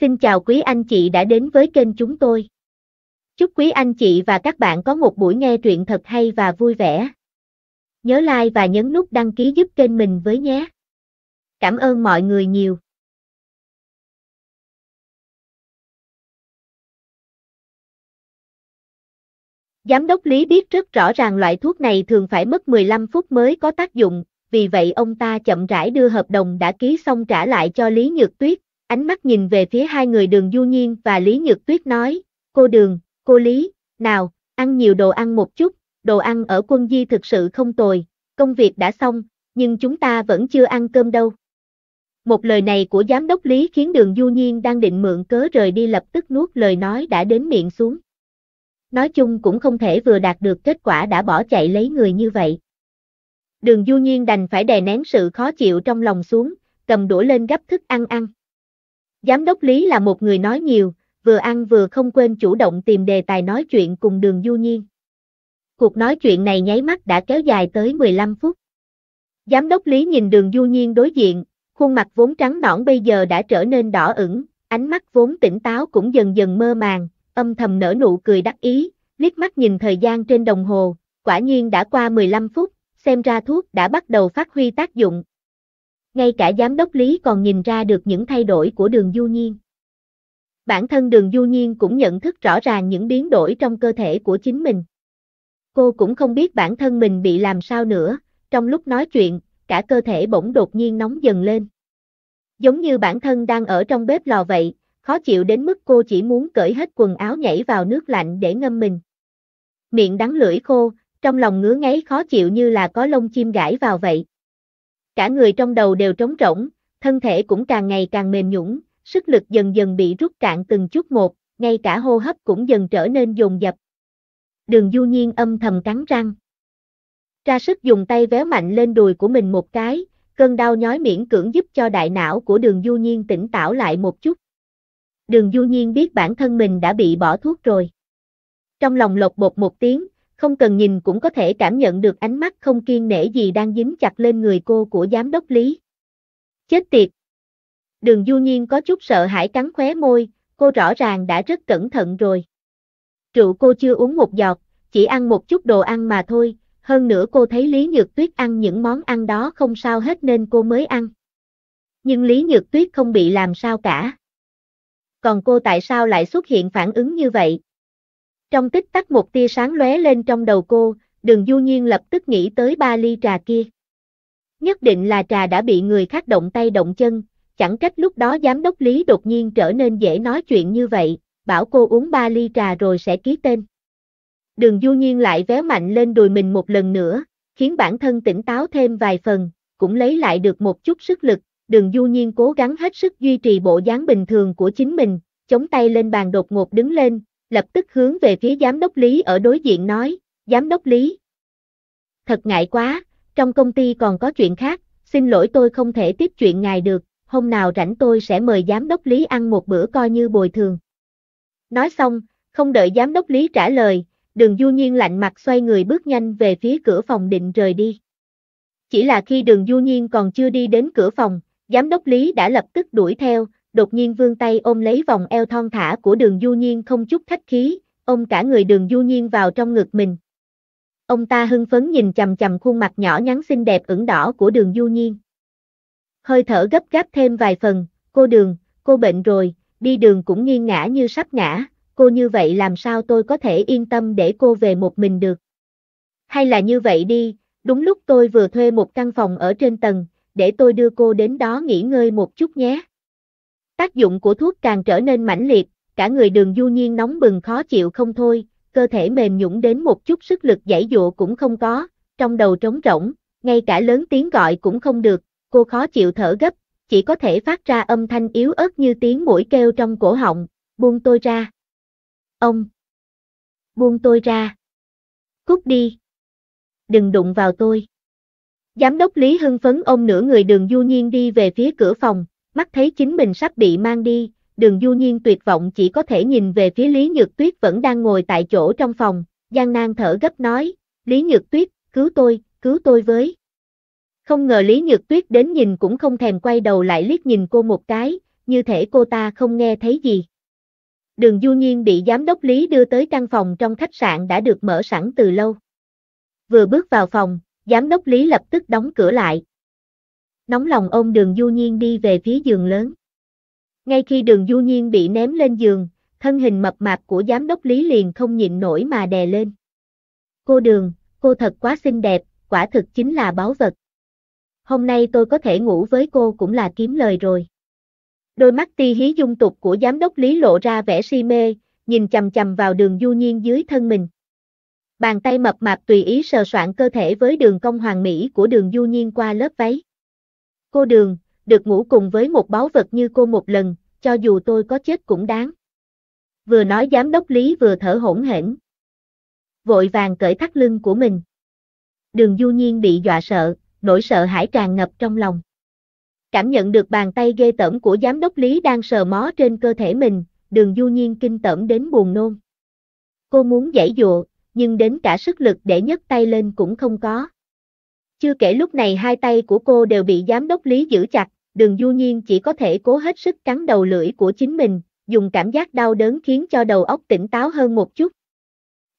Xin chào quý anh chị đã đến với kênh chúng tôi. Chúc quý anh chị và các bạn có một buổi nghe truyện thật hay và vui vẻ. Nhớ like và nhấn nút đăng ký giúp kênh mình với nhé. Cảm ơn mọi người nhiều. Giám đốc Lý biết rất rõ ràng loại thuốc này thường phải mất 15 phút mới có tác dụng, vì vậy ông ta chậm rãi đưa hợp đồng đã ký xong trả lại cho Lý Nhược Tuyết, ánh mắt nhìn về phía hai người đường Du Nhiên và Lý Nhược Tuyết nói, cô đường, cô Lý, nào, ăn nhiều đồ ăn một chút, đồ ăn ở quân di thực sự không tồi, công việc đã xong, nhưng chúng ta vẫn chưa ăn cơm đâu. Một lời này của giám đốc Lý khiến đường Du Nhiên đang định mượn cớ rời đi lập tức nuốt lời nói đã đến miệng xuống. Nói chung cũng không thể vừa đạt được kết quả đã bỏ chạy lấy người như vậy. Đường Du Nhiên đành phải đè nén sự khó chịu trong lòng xuống, cầm đũa lên gấp thức ăn ăn. Giám đốc Lý là một người nói nhiều, vừa ăn vừa không quên chủ động tìm đề tài nói chuyện cùng đường du nhiên. Cuộc nói chuyện này nháy mắt đã kéo dài tới 15 phút. Giám đốc Lý nhìn đường du nhiên đối diện, khuôn mặt vốn trắng nõn bây giờ đã trở nên đỏ ửng, ánh mắt vốn tỉnh táo cũng dần dần mơ màng, âm thầm nở nụ cười đắc ý, liếc mắt nhìn thời gian trên đồng hồ, quả nhiên đã qua 15 phút, xem ra thuốc đã bắt đầu phát huy tác dụng, ngay cả giám đốc Lý còn nhìn ra được những thay đổi của đường du nhiên. Bản thân đường du nhiên cũng nhận thức rõ ràng những biến đổi trong cơ thể của chính mình. Cô cũng không biết bản thân mình bị làm sao nữa, trong lúc nói chuyện, cả cơ thể bỗng đột nhiên nóng dần lên. Giống như bản thân đang ở trong bếp lò vậy, khó chịu đến mức cô chỉ muốn cởi hết quần áo nhảy vào nước lạnh để ngâm mình. Miệng đắng lưỡi khô, trong lòng ngứa ngáy khó chịu như là có lông chim gãi vào vậy. Cả người trong đầu đều trống rỗng, thân thể cũng càng ngày càng mềm nhũn, sức lực dần dần bị rút cạn từng chút một, ngay cả hô hấp cũng dần trở nên dồn dập. Đường du nhiên âm thầm cắn răng. Ra sức dùng tay véo mạnh lên đùi của mình một cái, cơn đau nhói miễn cưỡng giúp cho đại não của đường du nhiên tỉnh táo lại một chút. Đường du nhiên biết bản thân mình đã bị bỏ thuốc rồi. Trong lòng lột bột một tiếng, không cần nhìn cũng có thể cảm nhận được ánh mắt không kiên nể gì đang dính chặt lên người cô của giám đốc Lý. Chết tiệt! Đường Du Nhiên có chút sợ hãi cắn khóe môi, cô rõ ràng đã rất cẩn thận rồi. Rượu cô chưa uống một giọt, chỉ ăn một chút đồ ăn mà thôi, hơn nữa cô thấy Lý Nhược Tuyết ăn những món ăn đó không sao hết nên cô mới ăn. Nhưng Lý Nhược Tuyết không bị làm sao cả. Còn cô tại sao lại xuất hiện phản ứng như vậy? Trong tích tắc một tia sáng lóe lên trong đầu cô, đường du nhiên lập tức nghĩ tới ba ly trà kia. Nhất định là trà đã bị người khác động tay động chân, chẳng trách lúc đó giám đốc Lý đột nhiên trở nên dễ nói chuyện như vậy, bảo cô uống ba ly trà rồi sẽ ký tên. Đường du nhiên lại véo mạnh lên đùi mình một lần nữa, khiến bản thân tỉnh táo thêm vài phần, cũng lấy lại được một chút sức lực, đường du nhiên cố gắng hết sức duy trì bộ dáng bình thường của chính mình, chống tay lên bàn đột ngột đứng lên, lập tức hướng về phía giám đốc Lý ở đối diện nói, giám đốc Lý. Thật ngại quá, trong công ty còn có chuyện khác, xin lỗi tôi không thể tiếp chuyện ngài được, hôm nào rảnh tôi sẽ mời giám đốc Lý ăn một bữa coi như bồi thường. Nói xong, không đợi giám đốc Lý trả lời, đường du nhiên lạnh mặt xoay người bước nhanh về phía cửa phòng định rời đi. Chỉ là khi đường du nhiên còn chưa đi đến cửa phòng, giám đốc Lý đã lập tức đuổi theo, đột nhiên vươn tay ôm lấy vòng eo thon thả của đường du nhiên không chút khách khí, ôm cả người đường du nhiên vào trong ngực mình. Ông ta hưng phấn nhìn chầm chầm khuôn mặt nhỏ nhắn xinh đẹp ửng đỏ của đường du nhiên. Hơi thở gấp gáp thêm vài phần, cô đường, cô bệnh rồi, đi đường cũng nghiêng ngã như sắp ngã, cô như vậy làm sao tôi có thể yên tâm để cô về một mình được. Hay là như vậy đi, đúng lúc tôi vừa thuê một căn phòng ở trên tầng, để tôi đưa cô đến đó nghỉ ngơi một chút nhé. Tác dụng của thuốc càng trở nên mãnh liệt, cả người đường du nhiên nóng bừng khó chịu không thôi, cơ thể mềm nhũng đến một chút sức lực giải dụa cũng không có, trong đầu trống rỗng, ngay cả lớn tiếng gọi cũng không được, cô khó chịu thở gấp, chỉ có thể phát ra âm thanh yếu ớt như tiếng mũi kêu trong cổ họng, buông tôi ra. Ông! Buông tôi ra! Cút đi! Đừng đụng vào tôi! Giám đốc Lý hưng phấn ôm nửa người đường du nhiên đi về phía cửa phòng, mắt thấy chính mình sắp bị mang đi, đường du nhiên tuyệt vọng chỉ có thể nhìn về phía Lý Nhược Tuyết vẫn đang ngồi tại chỗ trong phòng, gian nan thở gấp nói, Lý Nhược Tuyết, cứu tôi, cứu tôi với. Không ngờ Lý Nhược Tuyết đến nhìn cũng không thèm quay đầu lại liếc nhìn cô một cái, như thể cô ta không nghe thấy gì. Đường Du Nhiên bị giám đốc Lý đưa tới căn phòng trong khách sạn đã được mở sẵn từ lâu. Vừa bước vào phòng, giám đốc Lý lập tức đóng cửa lại, nóng lòng ôm đường du nhiên đi về phía giường lớn. Ngay khi đường du nhiên bị ném lên giường, thân hình mập mạp của giám đốc Lý liền không nhịn nổi mà đè lên. Cô đường, cô thật quá xinh đẹp, quả thực chính là báu vật. Hôm nay tôi có thể ngủ với cô cũng là kiếm lời rồi. Đôi mắt ti hí dung tục của giám đốc Lý lộ ra vẻ si mê, nhìn chầm chầm vào đường du nhiên dưới thân mình. Bàn tay mập mạp tùy ý sờ soạn cơ thể với đường cong hoàng mỹ của đường du nhiên qua lớp váy. Cô đường, được ngủ cùng với một báu vật như cô một lần, cho dù tôi có chết cũng đáng. Vừa nói giám đốc Lý vừa thở hổn hển. Vội vàng cởi thắt lưng của mình. Đường du nhiên bị dọa sợ, nỗi sợ hãi tràn ngập trong lòng. Cảm nhận được bàn tay ghê tởm của giám đốc Lý đang sờ mó trên cơ thể mình, đường du nhiên kinh tởm đến buồn nôn. Cô muốn giải dụa, nhưng đến cả sức lực để nhấc tay lên cũng không có. Chưa kể lúc này hai tay của cô đều bị giám đốc Lý giữ chặt, đường du nhiên chỉ có thể cố hết sức cắn đầu lưỡi của chính mình, dùng cảm giác đau đớn khiến cho đầu óc tỉnh táo hơn một chút.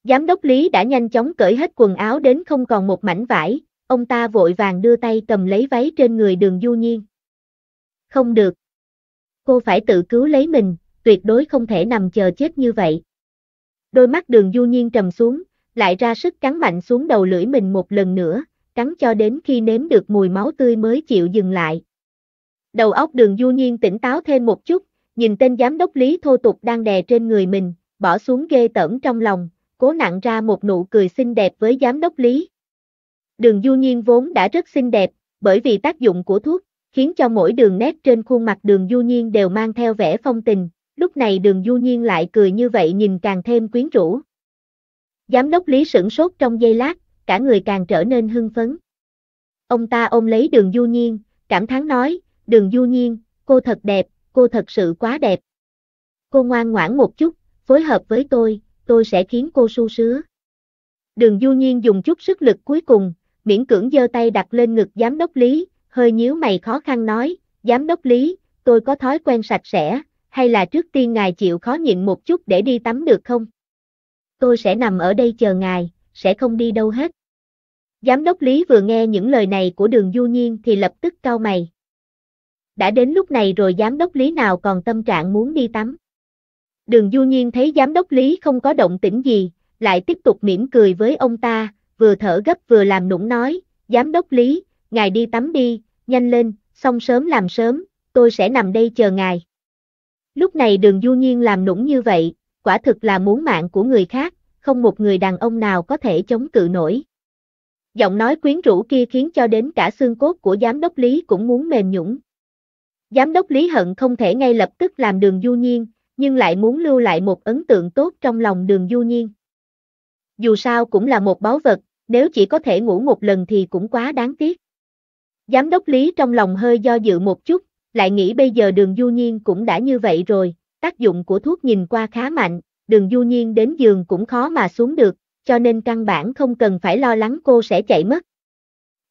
Giám đốc Lý đã nhanh chóng cởi hết quần áo đến không còn một mảnh vải, ông ta vội vàng đưa tay cầm lấy váy trên người đường du nhiên. Không được. Cô phải tự cứu lấy mình, tuyệt đối không thể nằm chờ chết như vậy. Đôi mắt đường du nhiên trầm xuống, lại ra sức cắn mạnh xuống đầu lưỡi mình một lần nữa, cắn cho đến khi nếm được mùi máu tươi mới chịu dừng lại. Đầu óc đường du nhiên tỉnh táo thêm một chút, nhìn tên giám đốc lý thô tục đang đè trên người mình, bỏ xuống ghê tởm trong lòng, cố nặng ra một nụ cười xinh đẹp với giám đốc lý. Đường du nhiên vốn đã rất xinh đẹp, bởi vì tác dụng của thuốc, khiến cho mỗi đường nét trên khuôn mặt đường du nhiên đều mang theo vẻ phong tình, lúc này đường du nhiên lại cười như vậy nhìn càng thêm quyến rũ. Giám đốc lý sửng sốt trong giây lát, cả người càng trở nên hưng phấn. Ông ta ôm lấy đường du nhiên, cảm thán nói, đường du nhiên, cô thật đẹp, cô thật sự quá đẹp. Cô ngoan ngoãn một chút, phối hợp với tôi, tôi sẽ khiến cô su sứa. Đường du nhiên dùng chút sức lực cuối cùng, miễn cưỡng giơ tay đặt lên ngực giám đốc lý, hơi nhíu mày khó khăn nói, giám đốc lý, tôi có thói quen sạch sẽ, hay là trước tiên ngài chịu khó nhịn một chút để đi tắm được không? Tôi sẽ nằm ở đây chờ ngài, sẽ không đi đâu hết. Giám đốc Lý vừa nghe những lời này của đường du nhiên thì lập tức cau mày. Đã đến lúc này rồi giám đốc Lý nào còn tâm trạng muốn đi tắm. Đường du nhiên thấy giám đốc Lý không có động tĩnh gì, lại tiếp tục mỉm cười với ông ta, vừa thở gấp vừa làm nũng nói, giám đốc Lý, ngài đi tắm đi, nhanh lên, xong sớm làm sớm, tôi sẽ nằm đây chờ ngài. Lúc này đường du nhiên làm nũng như vậy, quả thực là muốn mạng của người khác, không một người đàn ông nào có thể chống cự nổi. Giọng nói quyến rũ kia khiến cho đến cả xương cốt của giám đốc Lý cũng muốn mềm nhũng. Giám đốc Lý Hận không thể ngay lập tức làm đường du nhiên, nhưng lại muốn lưu lại một ấn tượng tốt trong lòng đường du nhiên. Dù sao cũng là một báu vật, nếu chỉ có thể ngủ một lần thì cũng quá đáng tiếc. Giám đốc Lý trong lòng hơi do dự một chút, lại nghĩ bây giờ đường du nhiên cũng đã như vậy rồi, tác dụng của thuốc nhìn qua khá mạnh, đường du nhiên đến giường cũng khó mà xuống được, cho nên căn bản không cần phải lo lắng cô sẽ chạy mất.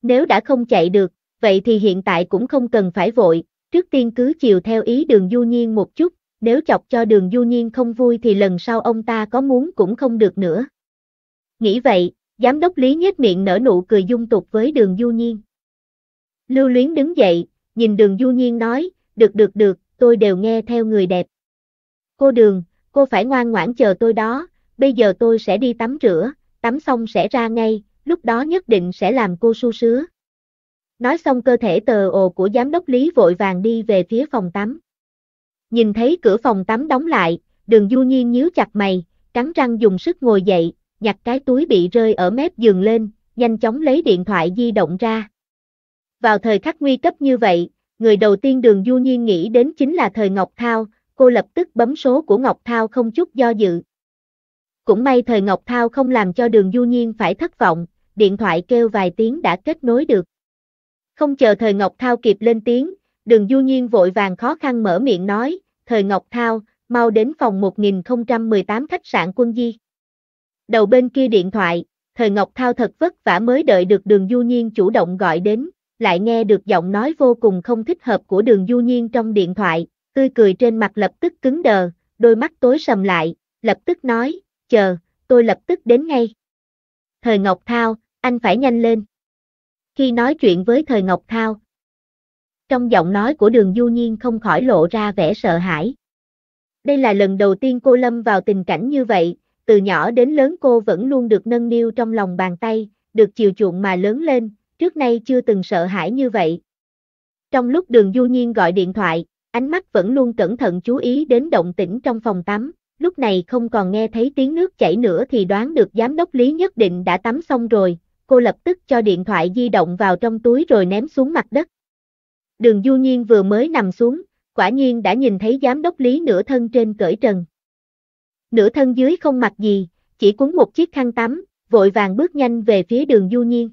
Nếu đã không chạy được, vậy thì hiện tại cũng không cần phải vội, trước tiên cứ chiều theo ý đường du nhiên một chút, nếu chọc cho đường du nhiên không vui thì lần sau ông ta có muốn cũng không được nữa. Nghĩ vậy, giám đốc Lý nhếch miệng nở nụ cười dung tục với đường du nhiên. Lưu luyến đứng dậy, nhìn đường du nhiên nói, được được được, tôi đều nghe theo người đẹp. Cô đường, cô phải ngoan ngoãn chờ tôi đó, bây giờ tôi sẽ đi tắm rửa, tắm xong sẽ ra ngay, lúc đó nhất định sẽ làm cô su sứa. Nói xong cơ thể tờ ồ của giám đốc Lý vội vàng đi về phía phòng tắm. Nhìn thấy cửa phòng tắm đóng lại, đường du nhiên nhíu chặt mày, cắn răng dùng sức ngồi dậy, nhặt cái túi bị rơi ở mép giường lên, nhanh chóng lấy điện thoại di động ra. Vào thời khắc nguy cấp như vậy, người đầu tiên đường du nhiên nghĩ đến chính là thời Ngọc Thao, cô lập tức bấm số của Ngọc Thao không chút do dự. Cũng may thời Ngọc Thao không làm cho đường du nhiên phải thất vọng, điện thoại kêu vài tiếng đã kết nối được. Không chờ thời Ngọc Thao kịp lên tiếng, đường du nhiên vội vàng khó khăn mở miệng nói, thời Ngọc Thao, mau đến phòng 1018 khách sạn quân di. Đầu bên kia điện thoại, thời Ngọc Thao thật vất vả mới đợi được đường du nhiên chủ động gọi đến, lại nghe được giọng nói vô cùng không thích hợp của đường du nhiên trong điện thoại, tươi cười trên mặt lập tức cứng đờ, đôi mắt tối sầm lại, lập tức nói, chờ, tôi lập tức đến ngay. Thời Ngọc Thao, anh phải nhanh lên. Khi nói chuyện với Thời Ngọc Thao, trong giọng nói của đường du nhiên không khỏi lộ ra vẻ sợ hãi. Đây là lần đầu tiên cô lâm vào tình cảnh như vậy, từ nhỏ đến lớn cô vẫn luôn được nâng niu trong lòng bàn tay, được chiều chuộng mà lớn lên, trước nay chưa từng sợ hãi như vậy. Trong lúc đường du nhiên gọi điện thoại, ánh mắt vẫn luôn cẩn thận chú ý đến động tĩnh trong phòng tắm, lúc này không còn nghe thấy tiếng nước chảy nữa thì đoán được giám đốc Lý nhất định đã tắm xong rồi, cô lập tức cho điện thoại di động vào trong túi rồi ném xuống mặt đất. Đường Du Nhiên vừa mới nằm xuống, quả nhiên đã nhìn thấy giám đốc Lý nửa thân trên cởi trần. Nửa thân dưới không mặc gì, chỉ cuốn một chiếc khăn tắm, vội vàng bước nhanh về phía đường Du Nhiên.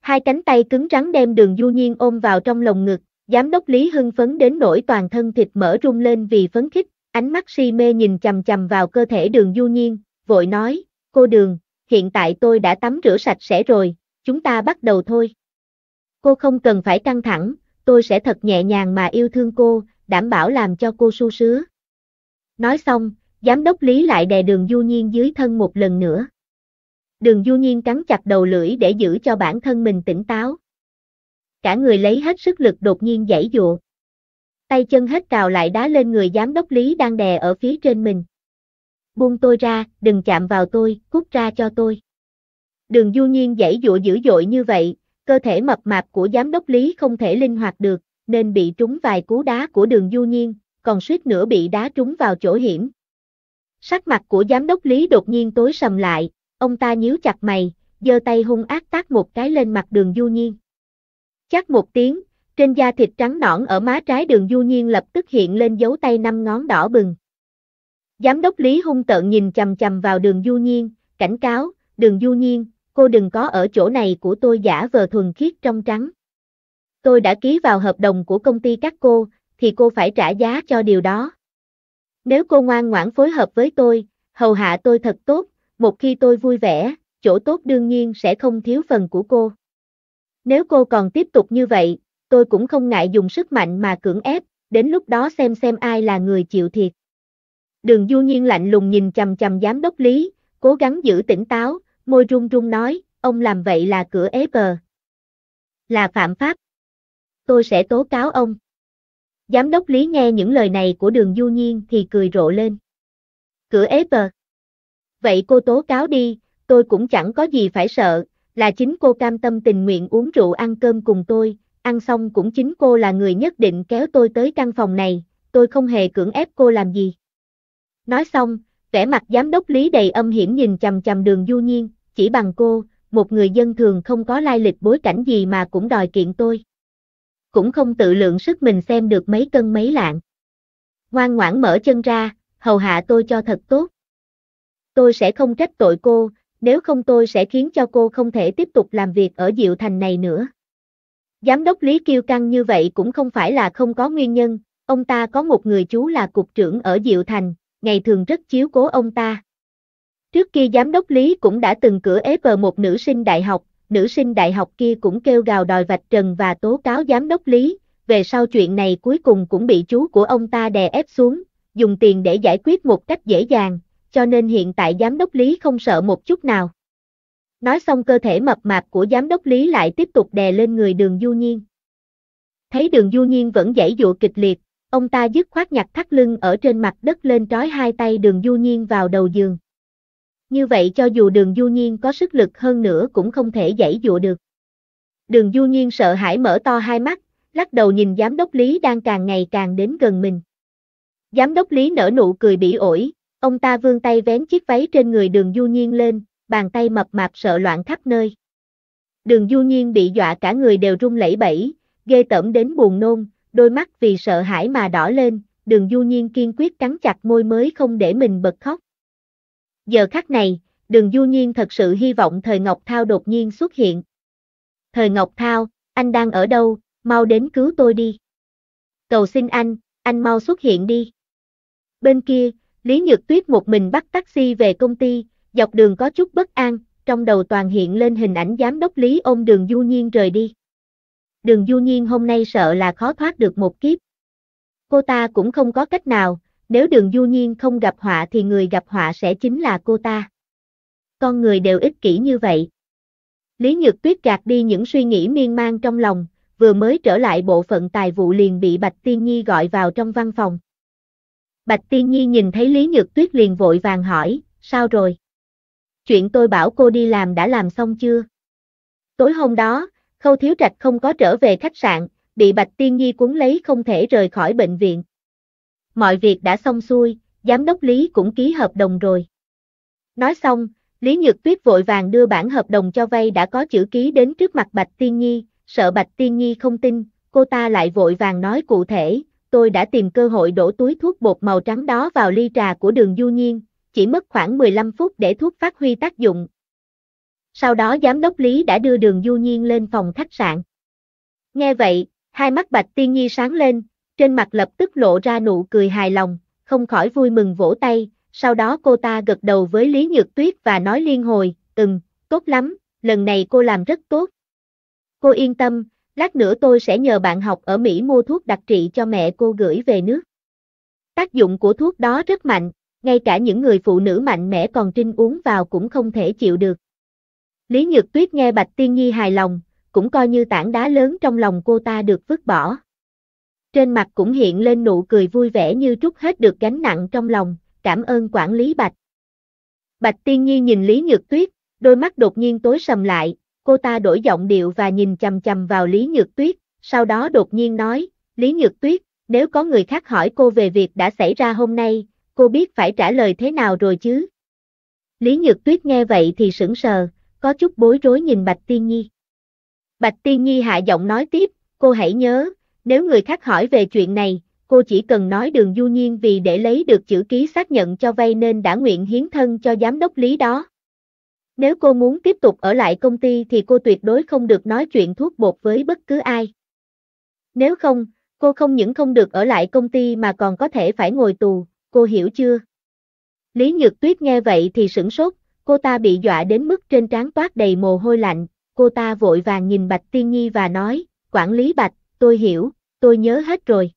Hai cánh tay cứng rắn đem đường Du Nhiên ôm vào trong lồng ngực, Giám đốc Lý hưng phấn đến nỗi toàn thân thịt mỡ rung lên vì phấn khích, ánh mắt si mê nhìn chầm chầm vào cơ thể đường du nhiên, vội nói, cô đường, hiện tại tôi đã tắm rửa sạch sẽ rồi, chúng ta bắt đầu thôi. Cô không cần phải căng thẳng, tôi sẽ thật nhẹ nhàng mà yêu thương cô, đảm bảo làm cho cô su sứa. Nói xong, giám đốc Lý lại đè đường du nhiên dưới thân một lần nữa. Đường du nhiên cắn chặt đầu lưỡi để giữ cho bản thân mình tỉnh táo cả người lấy hết sức lực đột nhiên giãy dụa. Tay chân hết cào lại đá lên người giám đốc Lý đang đè ở phía trên mình. Buông tôi ra, đừng chạm vào tôi, cút ra cho tôi. Đường du nhiên giãy dụa dữ dội như vậy, cơ thể mập mạp của giám đốc Lý không thể linh hoạt được, nên bị trúng vài cú đá của đường du nhiên, còn suýt nữa bị đá trúng vào chỗ hiểm. Sắc mặt của giám đốc Lý đột nhiên tối sầm lại, ông ta nhíu chặt mày, giơ tay hung ác tác một cái lên mặt đường du nhiên. Chắc một tiếng, trên da thịt trắng nõn ở má trái đường du nhiên lập tức hiện lên dấu tay năm ngón đỏ bừng. Giám đốc Lý hung tợn nhìn chầm chầm vào đường du nhiên, cảnh cáo, đường du nhiên, cô đừng có ở chỗ này của tôi giả vờ thuần khiết trong trắng. Tôi đã ký vào hợp đồng của công ty các cô, thì cô phải trả giá cho điều đó. Nếu cô ngoan ngoãn phối hợp với tôi, hầu hạ tôi thật tốt, một khi tôi vui vẻ, chỗ tốt đương nhiên sẽ không thiếu phần của cô. Nếu cô còn tiếp tục như vậy, tôi cũng không ngại dùng sức mạnh mà cưỡng ép, đến lúc đó xem xem ai là người chịu thiệt. Đường Du Nhiên lạnh lùng nhìn chằm chằm giám đốc Lý, cố gắng giữ tỉnh táo, môi run run nói, ông làm vậy là cửa ép, bờ. Là phạm pháp. Tôi sẽ tố cáo ông. Giám đốc Lý nghe những lời này của đường Du Nhiên thì cười rộ lên. Cửa ép? bờ. Vậy cô tố cáo đi, tôi cũng chẳng có gì phải sợ, là chính cô cam tâm tình nguyện uống rượu ăn cơm cùng tôi, ăn xong cũng chính cô là người nhất định kéo tôi tới căn phòng này, tôi không hề cưỡng ép cô làm gì. Nói xong, vẻ mặt giám đốc lý đầy âm hiểm nhìn chằm chằm đường du nhiên, chỉ bằng cô, một người dân thường không có lai lịch bối cảnh gì mà cũng đòi kiện tôi. Cũng không tự lượng sức mình xem được mấy cân mấy lạng. Ngoan ngoãn mở chân ra, hầu hạ tôi cho thật tốt. Tôi sẽ không trách tội cô, nếu không tôi sẽ khiến cho cô không thể tiếp tục làm việc ở Diệu Thành này nữa. Giám đốc Lý Kiêu Căng như vậy cũng không phải là không có nguyên nhân, ông ta có một người chú là cục trưởng ở Diệu Thành, ngày thường rất chiếu cố ông ta. Trước kia giám đốc Lý cũng đã từng cửa ép bờ một nữ sinh đại học, nữ sinh đại học kia cũng kêu gào đòi vạch trần và tố cáo giám đốc Lý, về sau chuyện này cuối cùng cũng bị chú của ông ta đè ép xuống, dùng tiền để giải quyết một cách dễ dàng, cho nên hiện tại giám đốc Lý không sợ một chút nào. Nói xong cơ thể mập mạp của giám đốc Lý lại tiếp tục đè lên người đường du nhiên. Thấy đường du nhiên vẫn dãy dụa kịch liệt, ông ta dứt khoát nhặt thắt lưng ở trên mặt đất lên trói hai tay đường du nhiên vào đầu giường. Như vậy cho dù đường du nhiên có sức lực hơn nữa cũng không thể dãy dụa được. Đường du nhiên sợ hãi mở to hai mắt, lắc đầu nhìn giám đốc Lý đang càng ngày càng đến gần mình. Giám đốc Lý nở nụ cười bỉ ổi, Ông ta vươn tay vén chiếc váy trên người đường du nhiên lên, bàn tay mập mạp sợ loạn khắp nơi. Đường du nhiên bị dọa cả người đều run lẩy bẩy, ghê tởm đến buồn nôn, đôi mắt vì sợ hãi mà đỏ lên, đường du nhiên kiên quyết cắn chặt môi mới không để mình bật khóc. Giờ khắc này, đường du nhiên thật sự hy vọng thời Ngọc Thao đột nhiên xuất hiện. Thời Ngọc Thao, anh đang ở đâu, mau đến cứu tôi đi. Cầu xin anh, anh mau xuất hiện đi. Bên kia, Lý Nhược Tuyết một mình bắt taxi về công ty, dọc đường có chút bất an, trong đầu toàn hiện lên hình ảnh giám đốc Lý ôm đường Du Nhiên rời đi. Đường Du Nhiên hôm nay sợ là khó thoát được một kiếp. Cô ta cũng không có cách nào, nếu đường Du Nhiên không gặp họa thì người gặp họa sẽ chính là cô ta. Con người đều ích kỷ như vậy. Lý Nhược Tuyết gạt đi những suy nghĩ miên man trong lòng, vừa mới trở lại bộ phận tài vụ liền bị Bạch Tiên Nhi gọi vào trong văn phòng. Bạch Tiên Nhi nhìn thấy Lý Nhược Tuyết liền vội vàng hỏi, sao rồi? Chuyện tôi bảo cô đi làm đã làm xong chưa? Tối hôm đó, Khâu Thiếu Trạch không có trở về khách sạn, bị Bạch Tiên Nhi cuốn lấy không thể rời khỏi bệnh viện. Mọi việc đã xong xuôi, giám đốc Lý cũng ký hợp đồng rồi. Nói xong, Lý Nhược Tuyết vội vàng đưa bản hợp đồng cho vay đã có chữ ký đến trước mặt Bạch Tiên Nhi, sợ Bạch Tiên Nhi không tin, cô ta lại vội vàng nói cụ thể, tôi đã tìm cơ hội đổ túi thuốc bột màu trắng đó vào ly trà của đường du nhiên, chỉ mất khoảng 15 phút để thuốc phát huy tác dụng. Sau đó giám đốc Lý đã đưa đường du nhiên lên phòng khách sạn. Nghe vậy, hai mắt Bạch Tiên Nhi sáng lên, trên mặt lập tức lộ ra nụ cười hài lòng, không khỏi vui mừng vỗ tay, sau đó cô ta gật đầu với Lý Nhược Tuyết và nói liên hồi, ừm, tốt lắm, lần này cô làm rất tốt. Cô yên tâm, lát nữa tôi sẽ nhờ bạn học ở Mỹ mua thuốc đặc trị cho mẹ cô gửi về nước. Tác dụng của thuốc đó rất mạnh, ngay cả những người phụ nữ mạnh mẽ còn trinh uống vào cũng không thể chịu được. Lý Nhược Tuyết nghe Bạch Tiên Nhi hài lòng, cũng coi như tảng đá lớn trong lòng cô ta được vứt bỏ. Trên mặt cũng hiện lên nụ cười vui vẻ như trút hết được gánh nặng trong lòng, cảm ơn quản lý Bạch. Bạch Tiên Nhi nhìn Lý Nhược Tuyết, đôi mắt đột nhiên tối sầm lại, cô ta đổi giọng điệu và nhìn chầm chầm vào Lý Nhược Tuyết, sau đó đột nhiên nói, Lý Nhược Tuyết, nếu có người khác hỏi cô về việc đã xảy ra hôm nay, cô biết phải trả lời thế nào rồi chứ? Lý Nhược Tuyết nghe vậy thì sững sờ, có chút bối rối nhìn Bạch Tiên Nhi. Bạch Tiên Nhi hạ giọng nói tiếp, cô hãy nhớ, nếu người khác hỏi về chuyện này, cô chỉ cần nói đường du nhiên vì để lấy được chữ ký xác nhận cho vay nên đã nguyện hiến thân cho giám đốc lý đó. Nếu cô muốn tiếp tục ở lại công ty thì cô tuyệt đối không được nói chuyện thuốc bột với bất cứ ai. Nếu không, cô không những không được ở lại công ty mà còn có thể phải ngồi tù, cô hiểu chưa? Lý Nhược Tuyết nghe vậy thì sửng sốt, cô ta bị dọa đến mức trên trán toát đầy mồ hôi lạnh, cô ta vội vàng nhìn Bạch Tiên Nhi và nói, quản lý Bạch, tôi hiểu, tôi nhớ hết rồi.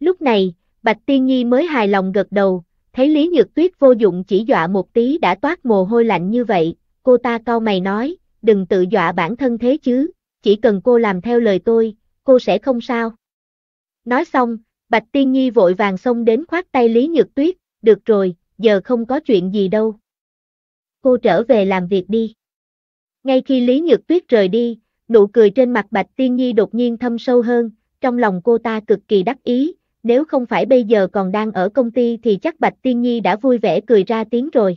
Lúc này, Bạch Tiên Nhi mới hài lòng gật đầu, thấy Lý Nhược Tuyết vô dụng chỉ dọa một tí đã toát mồ hôi lạnh như vậy, cô ta cau mày nói, đừng tự dọa bản thân thế chứ, chỉ cần cô làm theo lời tôi, cô sẽ không sao. Nói xong, Bạch Tiên Nhi vội vàng xông đến khoát tay Lý Nhược Tuyết, được rồi, giờ không có chuyện gì đâu. Cô trở về làm việc đi. Ngay khi Lý Nhược Tuyết rời đi, nụ cười trên mặt Bạch Tiên Nhi đột nhiên thâm sâu hơn, trong lòng cô ta cực kỳ đắc ý, nếu không phải bây giờ còn đang ở công ty thì chắc Bạch Tiên Nhi đã vui vẻ cười ra tiếng rồi.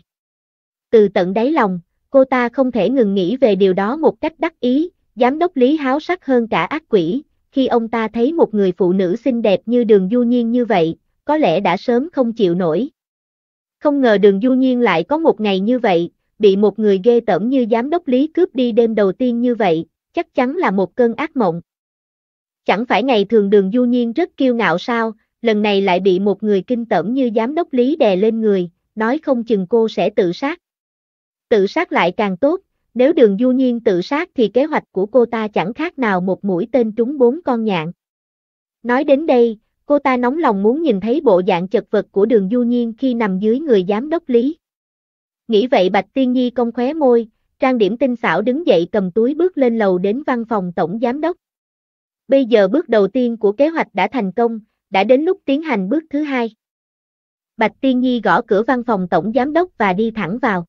Từ tận đáy lòng, cô ta không thể ngừng nghĩ về điều đó một cách đắc ý, giám đốc Lý háo sắc hơn cả ác quỷ, khi ông ta thấy một người phụ nữ xinh đẹp như đường du nhiên như vậy, có lẽ đã sớm không chịu nổi. Không ngờ đường du nhiên lại có một ngày như vậy, bị một người ghê tởm như giám đốc Lý cướp đi đêm đầu tiên như vậy, chắc chắn là một cơn ác mộng. Chẳng phải ngày thường đường du nhiên rất kiêu ngạo sao, lần này lại bị một người kinh tởm như giám đốc lý đè lên người, nói không chừng cô sẽ tự sát. Tự sát lại càng tốt, nếu đường du nhiên tự sát thì kế hoạch của cô ta chẳng khác nào một mũi tên trúng bốn con nhạn. Nói đến đây, cô ta nóng lòng muốn nhìn thấy bộ dạng chật vật của đường du nhiên khi nằm dưới người giám đốc lý. Nghĩ vậy Bạch Tiên Nhi cong khóe môi, trang điểm tinh xảo đứng dậy cầm túi bước lên lầu đến văn phòng tổng giám đốc. Bây giờ bước đầu tiên của kế hoạch đã thành công, đã đến lúc tiến hành bước thứ hai. Bạch Tiên Nhi gõ cửa văn phòng tổng giám đốc và đi thẳng vào.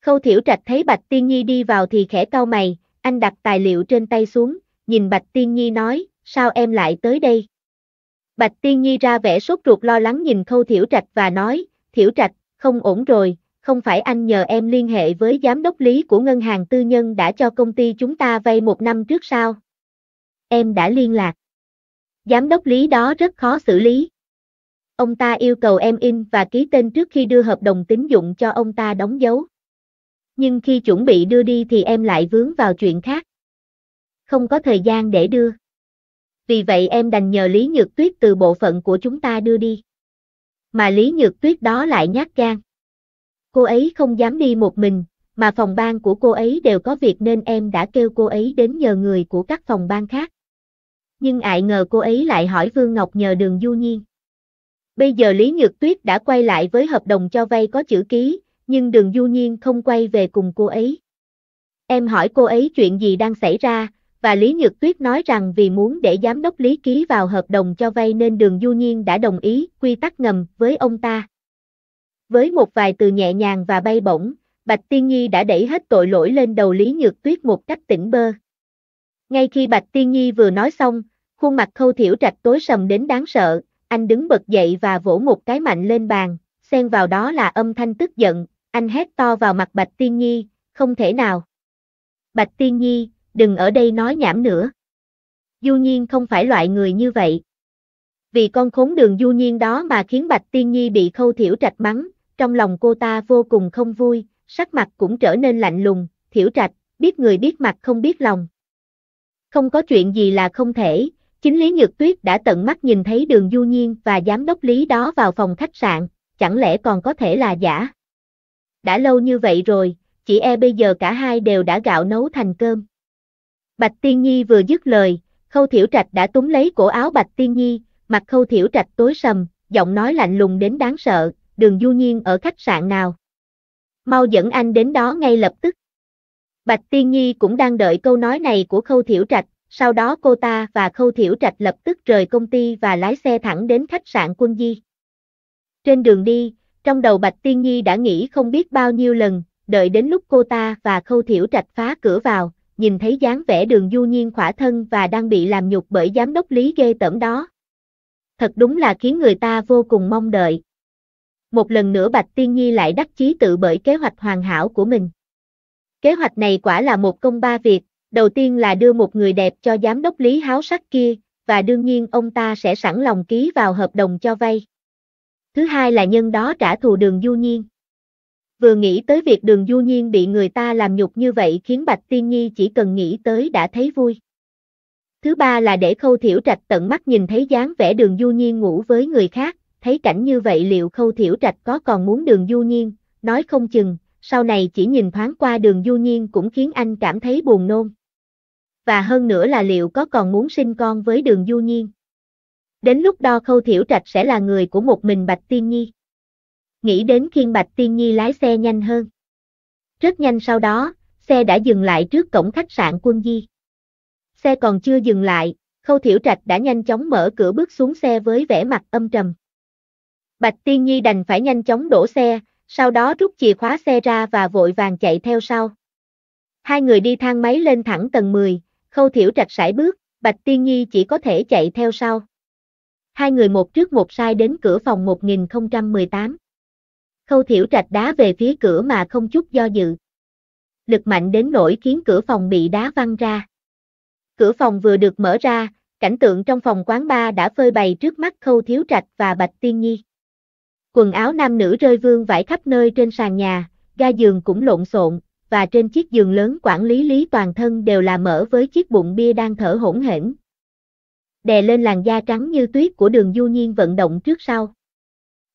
Khâu Thiểu Trạch thấy Bạch Tiên Nhi đi vào thì khẽ cau mày, anh đặt tài liệu trên tay xuống, nhìn Bạch Tiên Nhi nói, sao em lại tới đây? Bạch Tiên Nhi ra vẻ sốt ruột lo lắng nhìn Khâu Thiểu Trạch và nói, Thiểu Trạch, không ổn rồi, không phải anh nhờ em liên hệ với giám đốc lý của ngân hàng tư nhân đã cho công ty chúng ta vay một năm trước sao? em đã liên lạc. Giám đốc lý đó rất khó xử lý. Ông ta yêu cầu em in và ký tên trước khi đưa hợp đồng tín dụng cho ông ta đóng dấu. Nhưng khi chuẩn bị đưa đi thì em lại vướng vào chuyện khác. Không có thời gian để đưa. Vì vậy em đành nhờ Lý Nhược Tuyết từ bộ phận của chúng ta đưa đi. Mà Lý Nhược Tuyết đó lại nhát gan. Cô ấy không dám đi một mình, mà phòng ban của cô ấy đều có việc nên em đã kêu cô ấy đến nhờ người của các phòng ban khác nhưng ai ngờ cô ấy lại hỏi Vương Ngọc nhờ đường du nhiên. Bây giờ Lý Nhược Tuyết đã quay lại với hợp đồng cho vay có chữ ký, nhưng đường du nhiên không quay về cùng cô ấy. Em hỏi cô ấy chuyện gì đang xảy ra, và Lý Nhược Tuyết nói rằng vì muốn để giám đốc Lý ký vào hợp đồng cho vay nên đường du nhiên đã đồng ý quy tắc ngầm với ông ta. Với một vài từ nhẹ nhàng và bay bổng, Bạch Tiên Nhi đã đẩy hết tội lỗi lên đầu Lý Nhược Tuyết một cách tỉnh bơ. Ngay khi Bạch Tiên Nhi vừa nói xong, khuôn mặt khâu thiểu trạch tối sầm đến đáng sợ, anh đứng bật dậy và vỗ một cái mạnh lên bàn, xen vào đó là âm thanh tức giận, anh hét to vào mặt Bạch Tiên Nhi, không thể nào. Bạch Tiên Nhi, đừng ở đây nói nhảm nữa. Du Nhiên không phải loại người như vậy. Vì con khốn đường Du Nhiên đó mà khiến Bạch Tiên Nhi bị khâu thiểu trạch mắng, trong lòng cô ta vô cùng không vui, sắc mặt cũng trở nên lạnh lùng, thiểu trạch, biết người biết mặt không biết lòng. Không có chuyện gì là không thể, chính Lý Nhược Tuyết đã tận mắt nhìn thấy đường du nhiên và giám đốc Lý đó vào phòng khách sạn, chẳng lẽ còn có thể là giả? Đã lâu như vậy rồi, chỉ e bây giờ cả hai đều đã gạo nấu thành cơm. Bạch Tiên Nhi vừa dứt lời, Khâu Thiểu Trạch đã túm lấy cổ áo Bạch Tiên Nhi, mặt Khâu Thiểu Trạch tối sầm, giọng nói lạnh lùng đến đáng sợ, đường du nhiên ở khách sạn nào. Mau dẫn anh đến đó ngay lập tức. Bạch Tiên Nhi cũng đang đợi câu nói này của Khâu Thiểu Trạch, sau đó cô ta và Khâu Thiểu Trạch lập tức rời công ty và lái xe thẳng đến khách sạn Quân Di. Trên đường đi, trong đầu Bạch Tiên Nhi đã nghĩ không biết bao nhiêu lần, đợi đến lúc cô ta và Khâu Thiểu Trạch phá cửa vào, nhìn thấy dáng vẻ đường du nhiên khỏa thân và đang bị làm nhục bởi giám đốc lý ghê tởm đó. Thật đúng là khiến người ta vô cùng mong đợi. Một lần nữa Bạch Tiên Nhi lại đắc chí tự bởi kế hoạch hoàn hảo của mình. Kế hoạch này quả là một công ba việc, đầu tiên là đưa một người đẹp cho giám đốc Lý Háo Sắc kia, và đương nhiên ông ta sẽ sẵn lòng ký vào hợp đồng cho vay. Thứ hai là nhân đó trả thù đường du nhiên. Vừa nghĩ tới việc đường du nhiên bị người ta làm nhục như vậy khiến Bạch Tiên Nhi chỉ cần nghĩ tới đã thấy vui. Thứ ba là để khâu thiểu trạch tận mắt nhìn thấy dáng vẻ đường du nhiên ngủ với người khác, thấy cảnh như vậy liệu khâu thiểu trạch có còn muốn đường du nhiên, nói không chừng, sau này chỉ nhìn thoáng qua đường du nhiên cũng khiến anh cảm thấy buồn nôn. Và hơn nữa là liệu có còn muốn sinh con với đường du nhiên. Đến lúc đo khâu thiểu trạch sẽ là người của một mình Bạch Tiên Nhi. Nghĩ đến khiên Bạch Tiên Nhi lái xe nhanh hơn. Rất nhanh sau đó, xe đã dừng lại trước cổng khách sạn quân di. Xe còn chưa dừng lại, khâu thiểu trạch đã nhanh chóng mở cửa bước xuống xe với vẻ mặt âm trầm. Bạch Tiên Nhi đành phải nhanh chóng đổ xe, sau đó rút chìa khóa xe ra và vội vàng chạy theo sau. Hai người đi thang máy lên thẳng tầng 10, khâu thiểu trạch sải bước, Bạch Tiên Nhi chỉ có thể chạy theo sau. Hai người một trước một sai đến cửa phòng 1018. Khâu thiểu trạch đá về phía cửa mà không chút do dự. Lực mạnh đến nỗi khiến cửa phòng bị đá văng ra. Cửa phòng vừa được mở ra, cảnh tượng trong phòng quán ba đã phơi bày trước mắt khâu thiếu trạch và Bạch Tiên Nhi. Quần áo nam nữ rơi vương vãi khắp nơi trên sàn nhà, ga giường cũng lộn xộn, và trên chiếc giường lớn quản lý lý toàn thân đều là mỡ với chiếc bụng bia đang thở hỗn hển. Đè lên làn da trắng như tuyết của đường du nhiên vận động trước sau.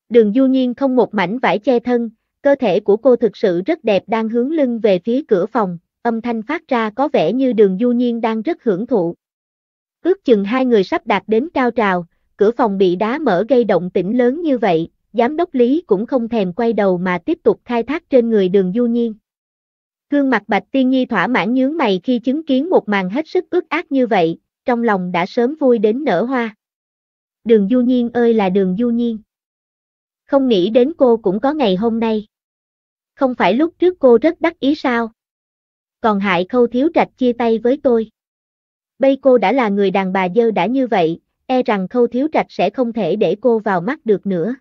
Đường du nhiên không một mảnh vải che thân, cơ thể của cô thực sự rất đẹp đang hướng lưng về phía cửa phòng, âm thanh phát ra có vẻ như đường du nhiên đang rất hưởng thụ. Ước chừng hai người sắp đạt đến cao trào, cửa phòng bị đá mở gây động tĩnh lớn như vậy, giám đốc Lý cũng không thèm quay đầu mà tiếp tục khai thác trên người đường du nhiên. Gương mặt Bạch Tiên Nhi thỏa mãn nhướng mày khi chứng kiến một màn hết sức ước ác như vậy, trong lòng đã sớm vui đến nở hoa. Đường du nhiên ơi là đường du nhiên. Không nghĩ đến cô cũng có ngày hôm nay. Không phải lúc trước cô rất đắc ý sao? Còn hại khâu thiếu trạch chia tay với tôi. Bây cô đã là người đàn bà dơ đã như vậy, e rằng khâu thiếu trạch sẽ không thể để cô vào mắt được nữa.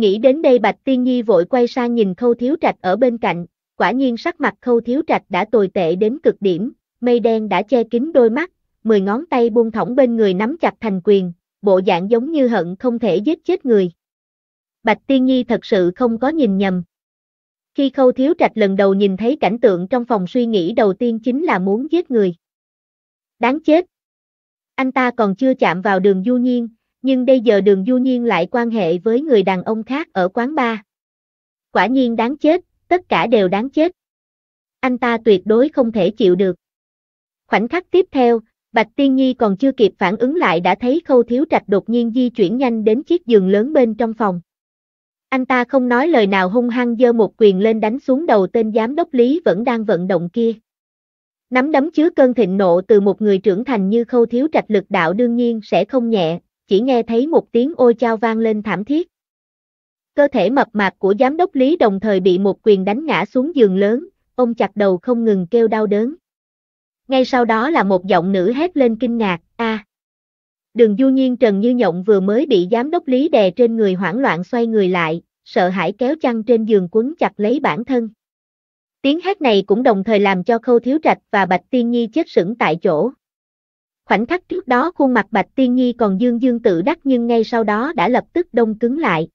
Nghĩ đến đây Bạch Tiên Nhi vội quay sang nhìn Khâu Thiếu Trạch ở bên cạnh, quả nhiên sắc mặt Khâu Thiếu Trạch đã tồi tệ đến cực điểm, mây đen đã che kín đôi mắt, mười ngón tay buông thõng bên người nắm chặt thành quyền, bộ dạng giống như hận không thể giết chết người. Bạch Tiên Nhi thật sự không có nhìn nhầm. Khi Khâu Thiếu Trạch lần đầu nhìn thấy cảnh tượng trong phòng suy nghĩ đầu tiên chính là muốn giết người. Đáng chết. Anh ta còn chưa chạm vào đường du nhiên, nhưng bây giờ đường du nhiên lại quan hệ với người đàn ông khác ở quán bar. Quả nhiên đáng chết, tất cả đều đáng chết. Anh ta tuyệt đối không thể chịu được. Khoảnh khắc tiếp theo, Bạch Tiên Nhi còn chưa kịp phản ứng lại đã thấy khâu thiếu trạch đột nhiên di chuyển nhanh đến chiếc giường lớn bên trong phòng. Anh ta không nói lời nào hung hăng giơ một quyền lên đánh xuống đầu tên giám đốc lý vẫn đang vận động kia. Nắm đấm chứa cơn thịnh nộ từ một người trưởng thành như khâu thiếu trạch lực đạo đương nhiên sẽ không nhẹ, chỉ nghe thấy một tiếng ôi chao vang lên thảm thiết. Cơ thể mập mạp của giám đốc Lý đồng thời bị một quyền đánh ngã xuống giường lớn, ông chặt đầu không ngừng kêu đau đớn. Ngay sau đó là một giọng nữ hét lên kinh ngạc, a. Đường du nhiên Trần Như Nhộng vừa mới bị giám đốc Lý đè trên người hoảng loạn xoay người lại, sợ hãi kéo chăn trên giường quấn chặt lấy bản thân. Tiếng hát này cũng đồng thời làm cho Khâu Thiếu Trạch và Bạch Tiên Nhi chết sững tại chỗ. Khoảnh khắc trước đó khuôn mặt Bạch Tiên Nhi còn dương dương tự đắc nhưng ngay sau đó đã lập tức đông cứng lại.